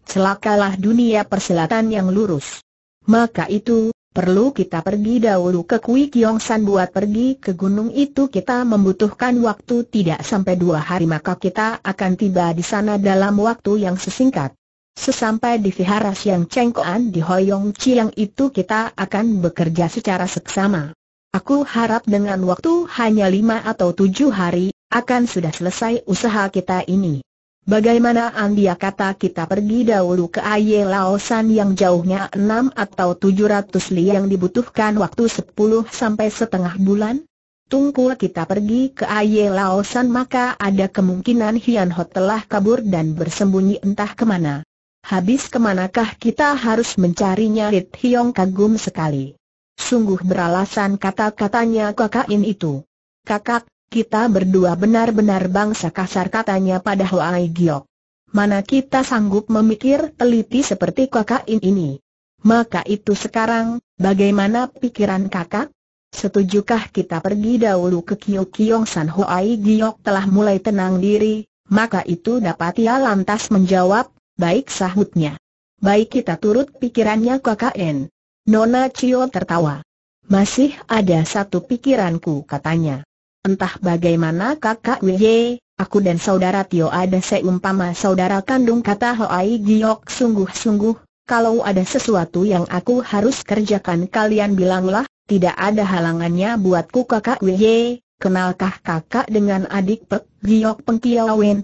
Celakalah dunia persilatan yang lurus. Maka itu, Perlu kita pergi dahulu ke Kui Kiong San buat pergi ke gunung itu kita membutuhkan waktu tidak sampai dua hari maka kita akan tiba di sana dalam waktu yang sesingkat. Sesampai di vihara Siang Cengkoan di Hoyong Chiang itu kita akan bekerja secara seksama. Aku harap dengan waktu hanya lima atau tujuh hari, akan sudah selesai usaha kita ini. Bagaimana dia kata kita pergi dahulu ke Aye Laosan yang jauhnya enam atau tujuh ratus li yang dibutuhkan waktu sepuluh sampai setengah bulan? Tungkul kita pergi ke Aye Laosan maka ada kemungkinan Hian Ho telah kabur dan bersembunyi entah kemana. Habis kemanakah kita harus mencarinya Rit Hiong kagum sekali. Sungguh beralasan kata-katanya kakak In itu. Kakak, kita berdua benar-benar bangsa kasar katanya pada Hoai Giok. Mana kita sanggup memikir teliti seperti kakak ini? Maka itu sekarang, bagaimana pikiran kakak? Setujukah kita pergi dahulu ke Kio Kiong San Ai Giok telah mulai tenang diri, maka itu dapat ia lantas menjawab, baik sahutnya. Baik kita turut pikirannya KKN. Nona Cio tertawa. Masih ada satu pikiranku katanya. Entah bagaimana kakak Wye, aku dan saudara Tio ada seumpama saudara kandung kata Hoai Giok sungguh-sungguh, kalau ada sesuatu yang aku harus kerjakan kalian bilanglah, tidak ada halangannya buatku kakak Wye, kenalkah kakak dengan adik Pek Giok Peng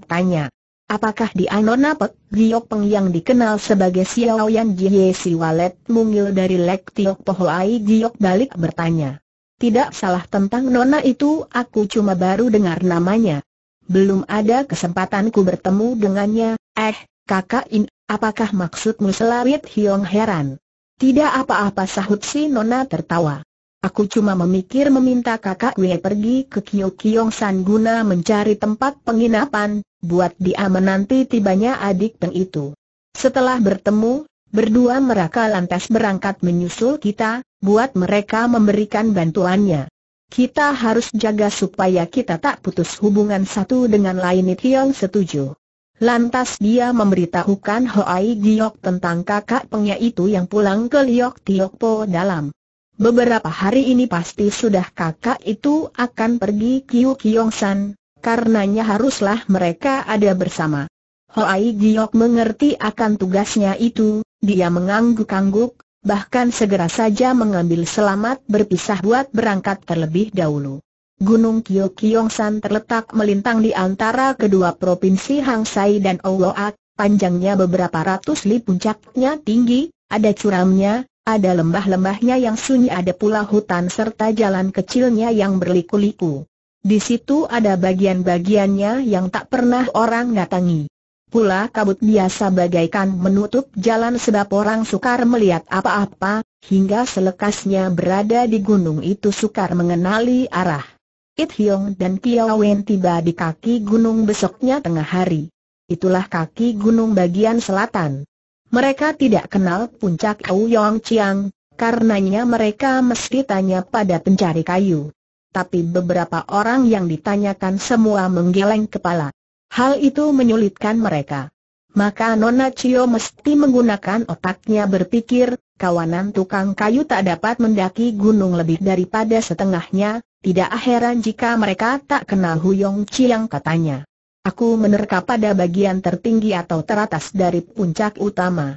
tanya. Apakah di Anona Pek Giok Peng yang dikenal sebagai Xiaoyan Jie Siwalet mungil dari Lek Tiok Pohoai Giok balik bertanya. Tidak salah tentang nona itu aku cuma baru dengar namanya. Belum ada kesempatanku bertemu dengannya, eh, kakak In, apakah maksudmu selawit Hiong heran? Tidak apa-apa sahut si nona tertawa. Aku cuma memikir meminta kakak Wei pergi ke Kyo Kiong San guna mencari tempat penginapan, buat dia menanti tibanya adik peng itu. Setelah bertemu, berdua mereka lantas berangkat menyusul kita, buat mereka memberikan bantuannya. Kita harus jaga supaya kita tak putus hubungan satu dengan lain Tiong setuju. Lantas dia memberitahukan Hoai Giok tentang kakak pengnya itu yang pulang ke Liok Tiok Po dalam. Beberapa hari ini pasti sudah kakak itu akan pergi Kiu Kiong San, karenanya haruslah mereka ada bersama. Hoai Giok mengerti akan tugasnya itu, dia mengangguk-angguk, bahkan segera saja mengambil selamat berpisah buat berangkat terlebih dahulu. Gunung Kyokyongsan terletak melintang di antara kedua provinsi Hangsai dan Owoak, panjangnya beberapa ratus li puncaknya tinggi, ada curamnya, ada lembah-lembahnya yang sunyi ada pula hutan serta jalan kecilnya yang berliku-liku. Di situ ada bagian-bagiannya yang tak pernah orang datangi pula kabut biasa bagaikan menutup jalan sebab orang sukar melihat apa-apa, hingga selekasnya berada di gunung itu sukar mengenali arah. It Hiong dan Piao Wen tiba di kaki gunung besoknya tengah hari. Itulah kaki gunung bagian selatan. Mereka tidak kenal puncak Au Yong Chiang, karenanya mereka mesti tanya pada pencari kayu. Tapi beberapa orang yang ditanyakan semua menggeleng kepala. Hal itu menyulitkan mereka. Maka Nona Cio mesti menggunakan otaknya berpikir, kawanan tukang kayu tak dapat mendaki gunung lebih daripada setengahnya, tidak heran jika mereka tak kenal Huyong Chiang katanya. Aku menerka pada bagian tertinggi atau teratas dari puncak utama.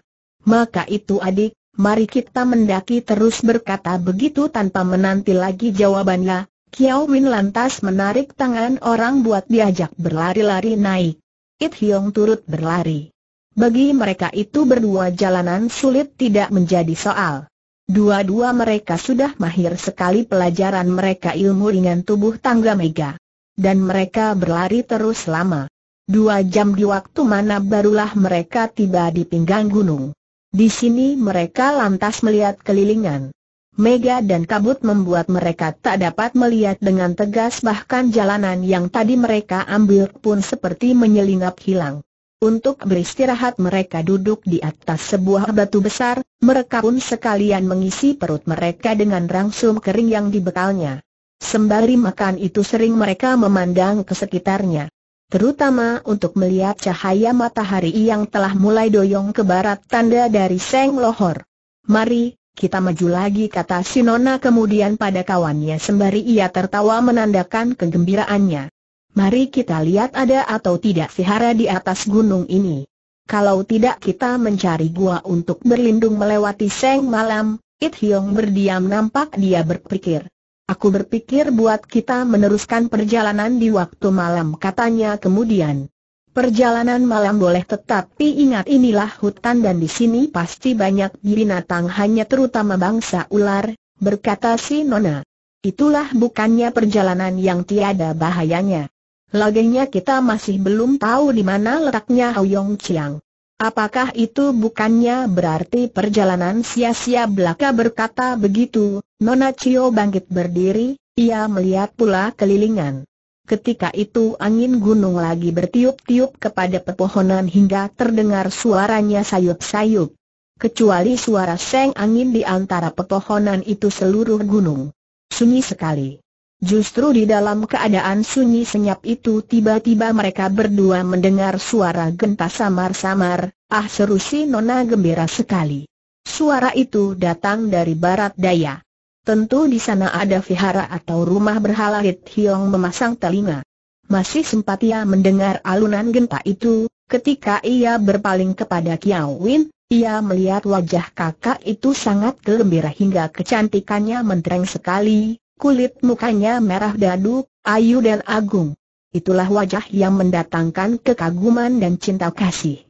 Maka itu adik, mari kita mendaki terus berkata begitu tanpa menanti lagi jawabannya, Kiao Win lantas menarik tangan orang buat diajak berlari-lari naik. It Hiong turut berlari. Bagi mereka itu berdua jalanan sulit tidak menjadi soal. Dua-dua mereka sudah mahir sekali pelajaran mereka ilmu ringan tubuh tangga mega. Dan mereka berlari terus lama. Dua jam di waktu mana barulah mereka tiba di pinggang gunung. Di sini mereka lantas melihat kelilingan. Mega dan kabut membuat mereka tak dapat melihat dengan tegas bahkan jalanan yang tadi mereka ambil pun seperti menyelinap hilang. Untuk beristirahat mereka duduk di atas sebuah batu besar, mereka pun sekalian mengisi perut mereka dengan rangsum kering yang dibekalnya. Sembari makan itu sering mereka memandang ke sekitarnya. Terutama untuk melihat cahaya matahari yang telah mulai doyong ke barat tanda dari Seng Lohor. Mari, kita maju lagi kata Sinona kemudian pada kawannya sembari ia tertawa menandakan kegembiraannya. Mari kita lihat ada atau tidak sihara di atas gunung ini. Kalau tidak kita mencari gua untuk berlindung melewati seng malam, It Hyong berdiam nampak dia berpikir. Aku berpikir buat kita meneruskan perjalanan di waktu malam katanya kemudian. Perjalanan malam boleh tetapi ingat inilah hutan dan di sini pasti banyak binatang hanya terutama bangsa ular, berkata si Nona. Itulah bukannya perjalanan yang tiada bahayanya. Laginya kita masih belum tahu di mana letaknya Hoyong Chiang. Apakah itu bukannya berarti perjalanan sia-sia belaka berkata begitu, Nona Cio bangkit berdiri, ia melihat pula kelilingan. Ketika itu angin gunung lagi bertiup-tiup kepada pepohonan hingga terdengar suaranya sayup-sayup. Kecuali suara seng angin di antara pepohonan itu seluruh gunung. Sunyi sekali. Justru di dalam keadaan sunyi senyap itu tiba-tiba mereka berdua mendengar suara genta samar-samar, ah seru si Nona gembira sekali. Suara itu datang dari barat daya. Tentu di sana ada vihara atau rumah berhala Hit Hiong memasang telinga. Masih sempat ia mendengar alunan genta itu, ketika ia berpaling kepada Kiao Win, ia melihat wajah kakak itu sangat gembira hingga kecantikannya mentereng sekali, kulit mukanya merah dadu, ayu dan agung. Itulah wajah yang mendatangkan kekaguman dan cinta kasih.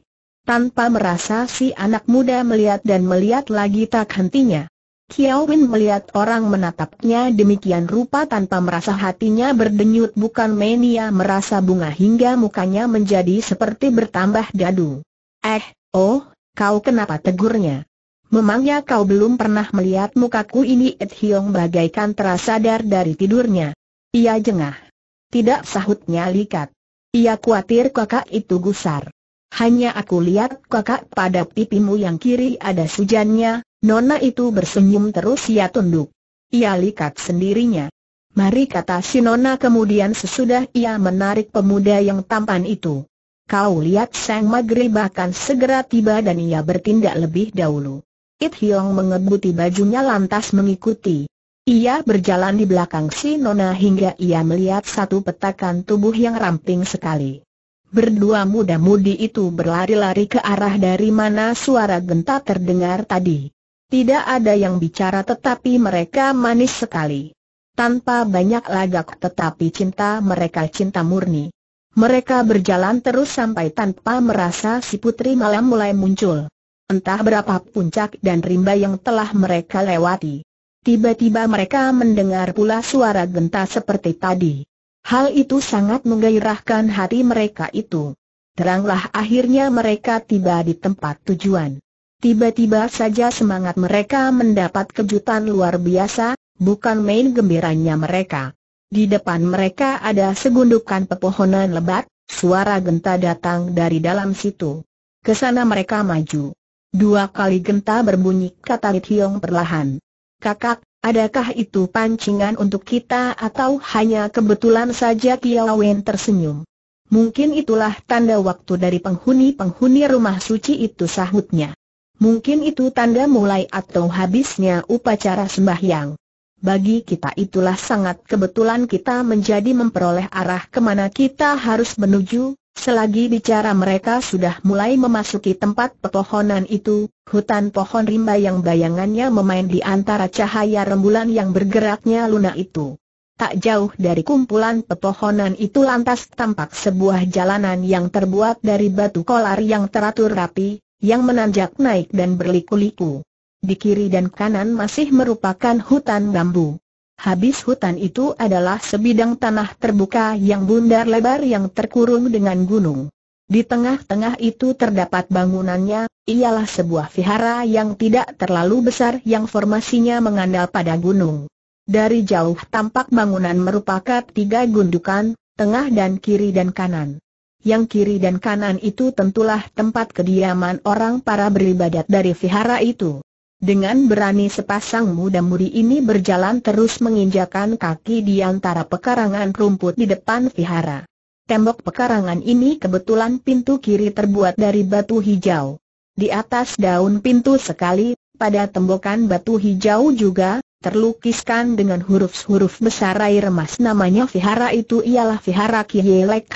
Tanpa merasa si anak muda melihat dan melihat lagi tak hentinya. Kiao Win melihat orang menatapnya demikian rupa tanpa merasa hatinya berdenyut bukan mania merasa bunga hingga mukanya menjadi seperti bertambah dadu. Eh, oh, kau kenapa tegurnya? Memangnya kau belum pernah melihat mukaku ini Ed Hiong bagaikan terasadar dari tidurnya. Ia jengah. Tidak sahutnya likat. Ia khawatir kakak itu gusar. Hanya aku lihat kakak pada pipimu yang kiri ada sujannya, Nona itu bersenyum terus ia tunduk. Ia likat sendirinya. Mari kata si Nona kemudian sesudah ia menarik pemuda yang tampan itu. Kau lihat Sang Magri bahkan segera tiba dan ia bertindak lebih dahulu. It Hiong mengebuti bajunya lantas mengikuti. Ia berjalan di belakang si Nona hingga ia melihat satu petakan tubuh yang ramping sekali. Berdua muda-mudi itu berlari-lari ke arah dari mana suara genta terdengar tadi. Tidak ada yang bicara tetapi mereka manis sekali. Tanpa banyak lagak tetapi cinta mereka cinta murni. Mereka berjalan terus sampai tanpa merasa si putri malam mulai muncul. Entah berapa puncak dan rimba yang telah mereka lewati. Tiba-tiba mereka mendengar pula suara genta seperti tadi. Hal itu sangat menggairahkan hati mereka itu. Teranglah akhirnya mereka tiba di tempat tujuan. Tiba-tiba saja semangat mereka mendapat kejutan luar biasa, bukan main gembiranya mereka. Di depan mereka ada segundukan pepohonan lebat, suara genta datang dari dalam situ. Kesana mereka maju. Dua kali genta berbunyi kata Hiong perlahan. Kakak, adakah itu pancingan untuk kita atau hanya kebetulan saja Kiawen tersenyum? Mungkin itulah tanda waktu dari penghuni-penghuni rumah suci itu sahutnya. Mungkin itu tanda mulai atau habisnya upacara sembahyang. Bagi kita itulah sangat kebetulan kita menjadi memperoleh arah kemana kita harus menuju, selagi bicara mereka sudah mulai memasuki tempat pepohonan itu, hutan pohon rimba yang bayangannya memain di antara cahaya rembulan yang bergeraknya luna itu. Tak jauh dari kumpulan pepohonan itu lantas tampak sebuah jalanan yang terbuat dari batu kolar yang teratur rapi, yang menanjak naik dan berliku-liku. Di kiri dan kanan masih merupakan hutan bambu. Habis hutan itu adalah sebidang tanah terbuka yang bundar lebar yang terkurung dengan gunung. Di tengah-tengah itu terdapat bangunannya, ialah sebuah vihara yang tidak terlalu besar yang formasinya mengandal pada gunung. Dari jauh tampak bangunan merupakan tiga gundukan, tengah dan kiri dan kanan yang kiri dan kanan itu tentulah tempat kediaman orang para beribadat dari vihara itu. Dengan berani sepasang muda-mudi ini berjalan terus menginjakan kaki di antara pekarangan rumput di depan vihara. Tembok pekarangan ini kebetulan pintu kiri terbuat dari batu hijau. Di atas daun pintu sekali, pada tembokan batu hijau juga, terlukiskan dengan huruf-huruf besar air emas namanya vihara itu ialah vihara Kiyelek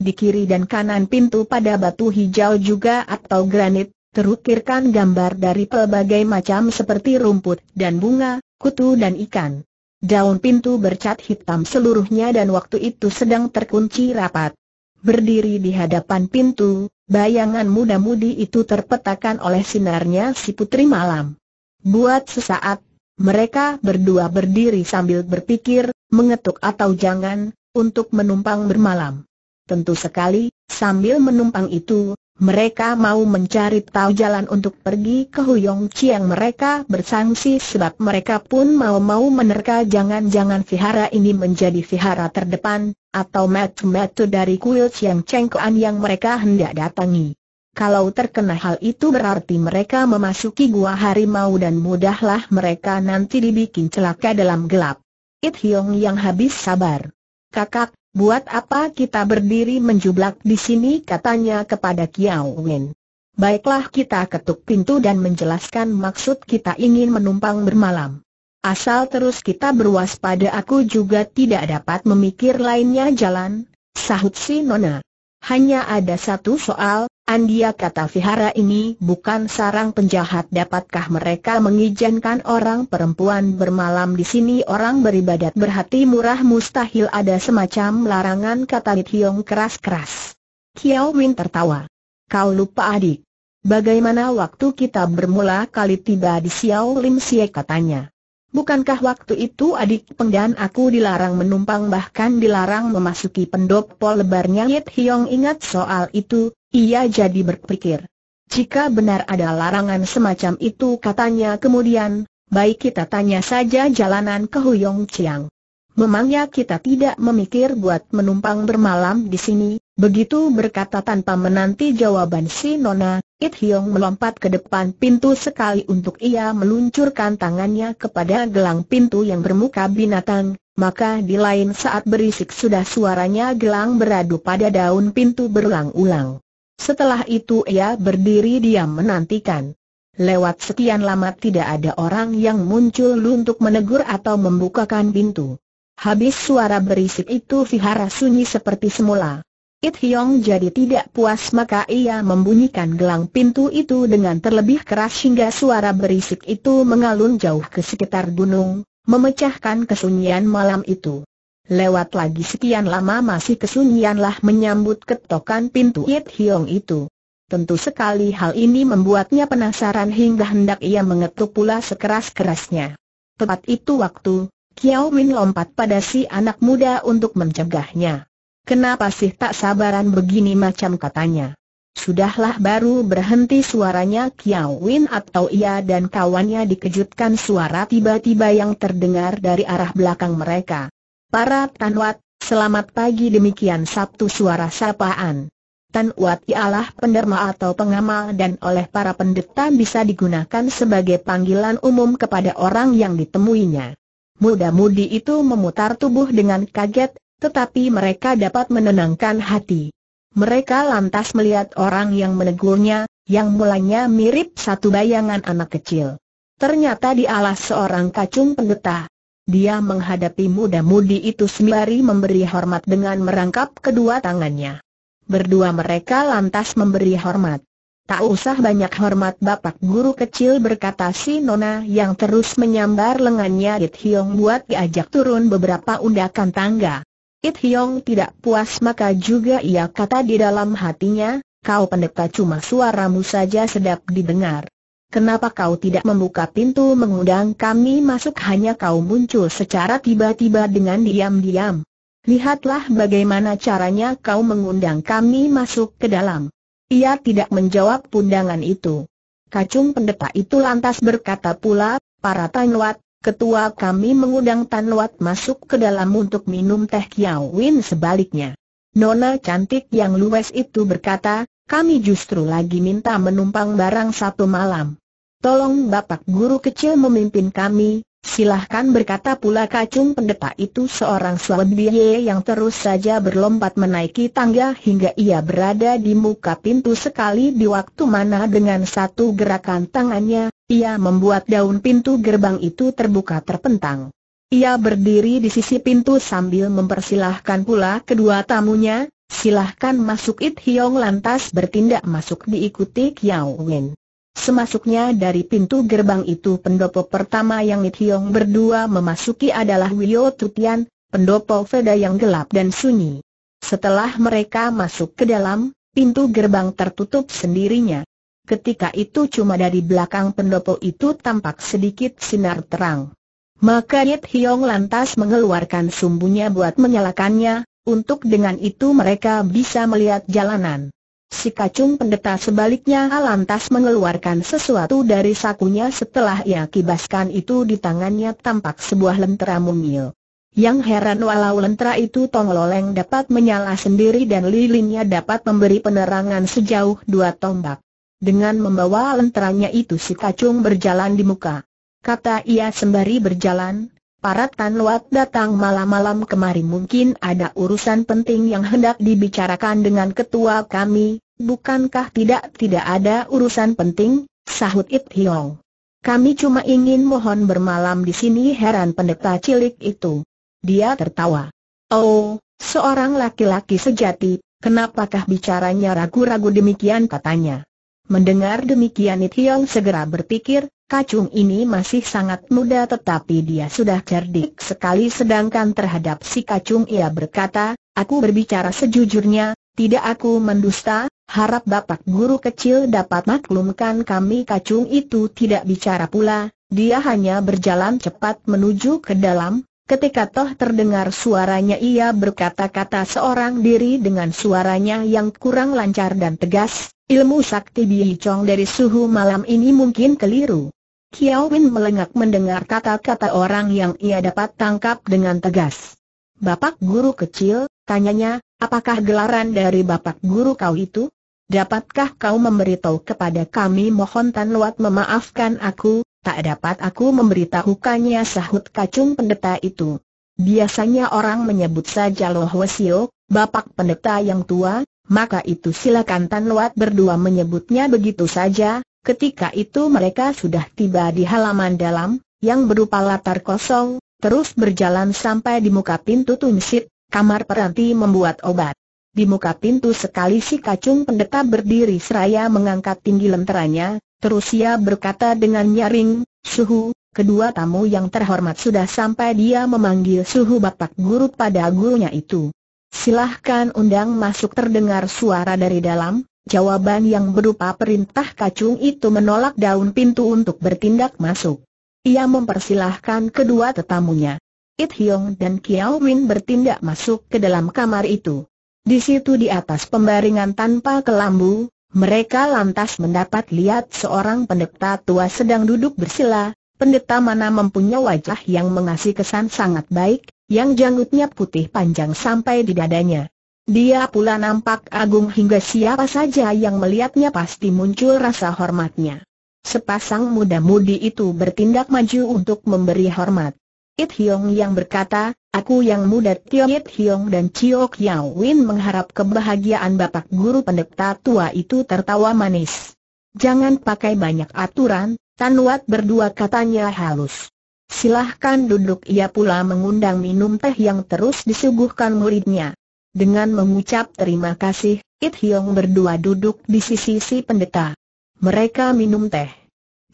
di kiri dan kanan pintu pada batu hijau juga atau granit, terukirkan gambar dari pelbagai macam seperti rumput dan bunga, kutu dan ikan. Daun pintu bercat hitam seluruhnya dan waktu itu sedang terkunci rapat. Berdiri di hadapan pintu, bayangan muda-mudi itu terpetakan oleh sinarnya si putri malam. Buat sesaat, mereka berdua berdiri sambil berpikir, mengetuk atau jangan, untuk menumpang bermalam. Tentu sekali, sambil menumpang itu, mereka mau mencari tahu jalan untuk pergi ke Huyong Chiang mereka bersangsi sebab mereka pun mau-mau menerka jangan-jangan vihara ini menjadi vihara terdepan, atau metu-metu dari kuil Chiang Chengkoan yang mereka hendak datangi. Kalau terkena hal itu berarti mereka memasuki gua harimau dan mudahlah mereka nanti dibikin celaka dalam gelap. It Hyong yang habis sabar. Kakak, Buat apa kita berdiri menjublak di sini katanya kepada Kiao Wen. Baiklah kita ketuk pintu dan menjelaskan maksud kita ingin menumpang bermalam. Asal terus kita berwaspada aku juga tidak dapat memikir lainnya jalan, sahut si Nona. Hanya ada satu soal, Andia kata vihara ini bukan sarang penjahat dapatkah mereka mengizinkan orang perempuan bermalam di sini orang beribadat berhati murah mustahil ada semacam larangan kata Hiong keras-keras. Kiao Win tertawa. Kau lupa adik. Bagaimana waktu kita bermula kali tiba di Xiao Lim Sie katanya. Bukankah waktu itu adik pengdan aku dilarang menumpang bahkan dilarang memasuki pendopo lebarnya Yit Hiong ingat soal itu, ia jadi berpikir. Jika benar ada larangan semacam itu katanya kemudian, baik kita tanya saja jalanan ke Huyong Chiang. Memangnya kita tidak memikir buat menumpang bermalam di sini, begitu berkata tanpa menanti jawaban si Nona, It Hyong melompat ke depan pintu sekali untuk ia meluncurkan tangannya kepada gelang pintu yang bermuka binatang, maka di lain saat berisik sudah suaranya gelang beradu pada daun pintu berulang-ulang. Setelah itu ia berdiri diam menantikan. Lewat sekian lama tidak ada orang yang muncul untuk menegur atau membukakan pintu. Habis suara berisik itu vihara sunyi seperti semula. It Hyong jadi tidak puas maka ia membunyikan gelang pintu itu dengan terlebih keras hingga suara berisik itu mengalun jauh ke sekitar gunung, memecahkan kesunyian malam itu. Lewat lagi sekian lama masih kesunyianlah menyambut ketokan pintu Yit Hiong itu. Tentu sekali hal ini membuatnya penasaran hingga hendak ia mengetuk pula sekeras-kerasnya. Tepat itu waktu, Kiao Min lompat pada si anak muda untuk mencegahnya. Kenapa sih tak sabaran begini macam katanya? Sudahlah baru berhenti suaranya Kiao Win atau ia dan kawannya dikejutkan suara tiba-tiba yang terdengar dari arah belakang mereka. Para Tanwat, selamat pagi demikian Sabtu suara sapaan. Tanwat ialah penderma atau pengamal dan oleh para pendeta bisa digunakan sebagai panggilan umum kepada orang yang ditemuinya. Muda-mudi itu memutar tubuh dengan kaget, tetapi mereka dapat menenangkan hati. Mereka lantas melihat orang yang menegurnya, yang mulanya mirip satu bayangan anak kecil. Ternyata dialah seorang kacung pendeta. Dia menghadapi muda-mudi itu sembari memberi hormat dengan merangkap kedua tangannya. Berdua mereka lantas memberi hormat. Tak usah banyak hormat Bapak Guru kecil berkata si Nona yang terus menyambar lengannya It Hiong buat diajak turun beberapa undakan tangga. It Hiong tidak puas maka juga ia kata di dalam hatinya, kau pendeta cuma suaramu saja sedap didengar. Kenapa kau tidak membuka pintu mengundang kami masuk hanya kau muncul secara tiba-tiba dengan diam-diam? Lihatlah bagaimana caranya kau mengundang kami masuk ke dalam. Ia tidak menjawab undangan itu. Kacung pendeta itu lantas berkata pula, para Tanwat, ketua kami mengundang Tanwat masuk ke dalam untuk minum teh Kiawin sebaliknya. Nona cantik yang luwes itu berkata, kami justru lagi minta menumpang barang satu malam. Tolong Bapak Guru kecil memimpin kami, silahkan berkata pula kacung pendeta itu seorang suabiye yang terus saja berlompat menaiki tangga hingga ia berada di muka pintu sekali di waktu mana dengan satu gerakan tangannya, ia membuat daun pintu gerbang itu terbuka terpentang. Ia berdiri di sisi pintu sambil mempersilahkan pula kedua tamunya, Silahkan masuk It Hiong lantas bertindak masuk diikuti Kiao Wen. Semasuknya dari pintu gerbang itu pendopo pertama yang It Hiong berdua memasuki adalah Wio Tutian, pendopo Veda yang gelap dan sunyi. Setelah mereka masuk ke dalam, pintu gerbang tertutup sendirinya. Ketika itu cuma dari belakang pendopo itu tampak sedikit sinar terang. Maka It Hiong lantas mengeluarkan sumbunya buat menyalakannya, untuk dengan itu mereka bisa melihat jalanan. Si kacung pendeta sebaliknya lantas mengeluarkan sesuatu dari sakunya setelah ia kibaskan itu di tangannya tampak sebuah lentera mungil. Yang heran walau lentera itu tongloleng dapat menyala sendiri dan lilinnya dapat memberi penerangan sejauh dua tombak. Dengan membawa lenteranya itu si kacung berjalan di muka. Kata ia sembari berjalan, Para Tanwat datang malam-malam kemari mungkin ada urusan penting yang hendak dibicarakan dengan ketua kami, bukankah tidak tidak ada urusan penting, sahut It Hiong. Kami cuma ingin mohon bermalam di sini heran pendeta cilik itu. Dia tertawa. Oh, seorang laki-laki sejati, kenapakah bicaranya ragu-ragu demikian katanya. Mendengar demikian It Hiong segera berpikir, Kacung ini masih sangat muda tetapi dia sudah cerdik sekali sedangkan terhadap si kacung ia berkata, aku berbicara sejujurnya, tidak aku mendusta, harap bapak guru kecil dapat maklumkan kami kacung itu tidak bicara pula, dia hanya berjalan cepat menuju ke dalam, ketika toh terdengar suaranya ia berkata-kata seorang diri dengan suaranya yang kurang lancar dan tegas, ilmu sakti Bihicong dari suhu malam ini mungkin keliru. Kiao Win melengak mendengar kata-kata orang yang ia dapat tangkap dengan tegas. Bapak guru kecil, tanyanya, apakah gelaran dari bapak guru kau itu? Dapatkah kau memberitahu kepada kami mohon Tan Luat memaafkan aku, tak dapat aku memberitahukannya sahut kacung pendeta itu. Biasanya orang menyebut saja Loh Wesio, bapak pendeta yang tua, maka itu silakan Tan Luat berdua menyebutnya begitu saja, Ketika itu mereka sudah tiba di halaman dalam, yang berupa latar kosong, terus berjalan sampai di muka pintu tumsit, kamar peranti membuat obat. Di muka pintu sekali si kacung pendeta berdiri seraya mengangkat tinggi lenteranya, terus ia berkata dengan nyaring, Suhu, kedua tamu yang terhormat sudah sampai dia memanggil Suhu Bapak Guru pada gurunya itu. Silahkan undang masuk terdengar suara dari dalam, Jawaban yang berupa perintah kacung itu menolak daun pintu untuk bertindak masuk. Ia mempersilahkan kedua tetamunya. It Hyong dan Kiao Win bertindak masuk ke dalam kamar itu. Di situ di atas pembaringan tanpa kelambu, mereka lantas mendapat lihat seorang pendeta tua sedang duduk bersila. Pendeta mana mempunyai wajah yang mengasih kesan sangat baik, yang janggutnya putih panjang sampai di dadanya. Dia pula nampak agung hingga siapa saja yang melihatnya pasti muncul rasa hormatnya. Sepasang muda-mudi itu bertindak maju untuk memberi hormat. It Hiong yang berkata, aku yang muda Tio It Hiong dan Chio Kiao Win mengharap kebahagiaan Bapak Guru Pendeta Tua itu tertawa manis. Jangan pakai banyak aturan, Tan Wat berdua katanya halus. Silahkan duduk ia pula mengundang minum teh yang terus disuguhkan muridnya. Dengan mengucap terima kasih, It Hiong berdua duduk di sisi si pendeta. Mereka minum teh.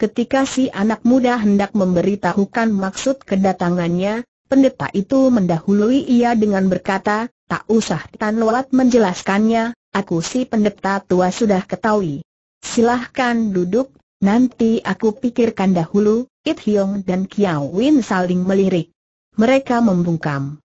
Ketika si anak muda hendak memberitahukan maksud kedatangannya, pendeta itu mendahului ia dengan berkata, tak usah Tan Loat menjelaskannya, aku si pendeta tua sudah ketahui. Silahkan duduk, nanti aku pikirkan dahulu, It Hiong dan Kiao Win saling melirik. Mereka membungkam.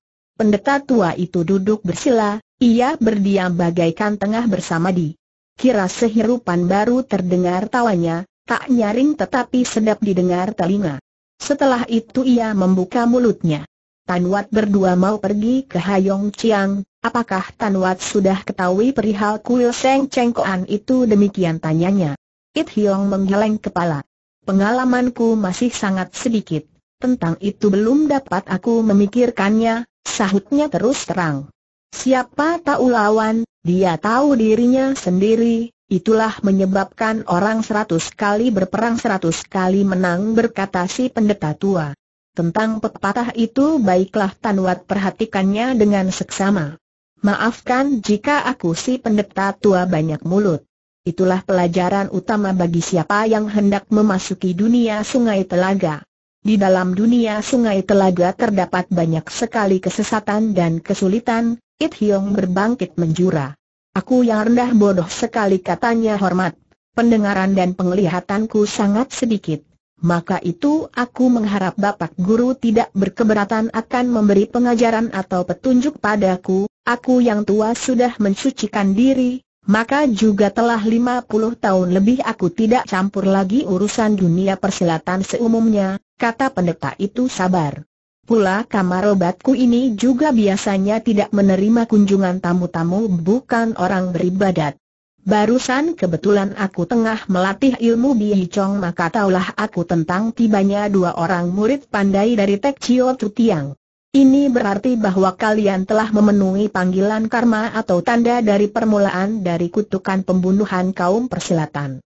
Pendeta tua itu duduk bersila, ia berdiam bagaikan tengah bersama di. Kira sehirupan baru terdengar tawanya, tak nyaring tetapi sedap didengar telinga. Setelah itu ia membuka mulutnya. Tanwat berdua mau pergi ke Hayong Chiang, apakah Tanwat sudah ketahui perihal kuil Seng Cengkoan itu demikian tanyanya. It Hiong menggeleng kepala. Pengalamanku masih sangat sedikit, tentang itu belum dapat aku memikirkannya, Sahutnya terus terang. Siapa tahu lawan, dia tahu dirinya sendiri, itulah menyebabkan orang seratus kali berperang seratus kali menang berkata si pendeta tua. Tentang pepatah itu baiklah Tanwat perhatikannya dengan seksama. Maafkan jika aku si pendeta tua banyak mulut. Itulah pelajaran utama bagi siapa yang hendak memasuki dunia sungai telaga. Di dalam dunia sungai telaga terdapat banyak sekali kesesatan dan kesulitan, It Hiong berbangkit menjura. Aku yang rendah bodoh sekali katanya hormat, pendengaran dan penglihatanku sangat sedikit. Maka itu aku mengharap Bapak Guru tidak berkeberatan akan memberi pengajaran atau petunjuk padaku, aku yang tua sudah mensucikan diri, maka juga telah lima puluh tahun lebih aku tidak campur lagi urusan dunia persilatan seumumnya, kata pendeta itu sabar. Pula kamar obatku ini juga biasanya tidak menerima kunjungan tamu-tamu bukan orang beribadat. Barusan kebetulan aku tengah melatih ilmu Bihicong maka taulah aku tentang tibanya dua orang murid pandai dari Tek Chio Tutiang. Ini berarti bahwa kalian telah memenuhi panggilan karma atau tanda dari permulaan dari kutukan pembunuhan kaum persilatan.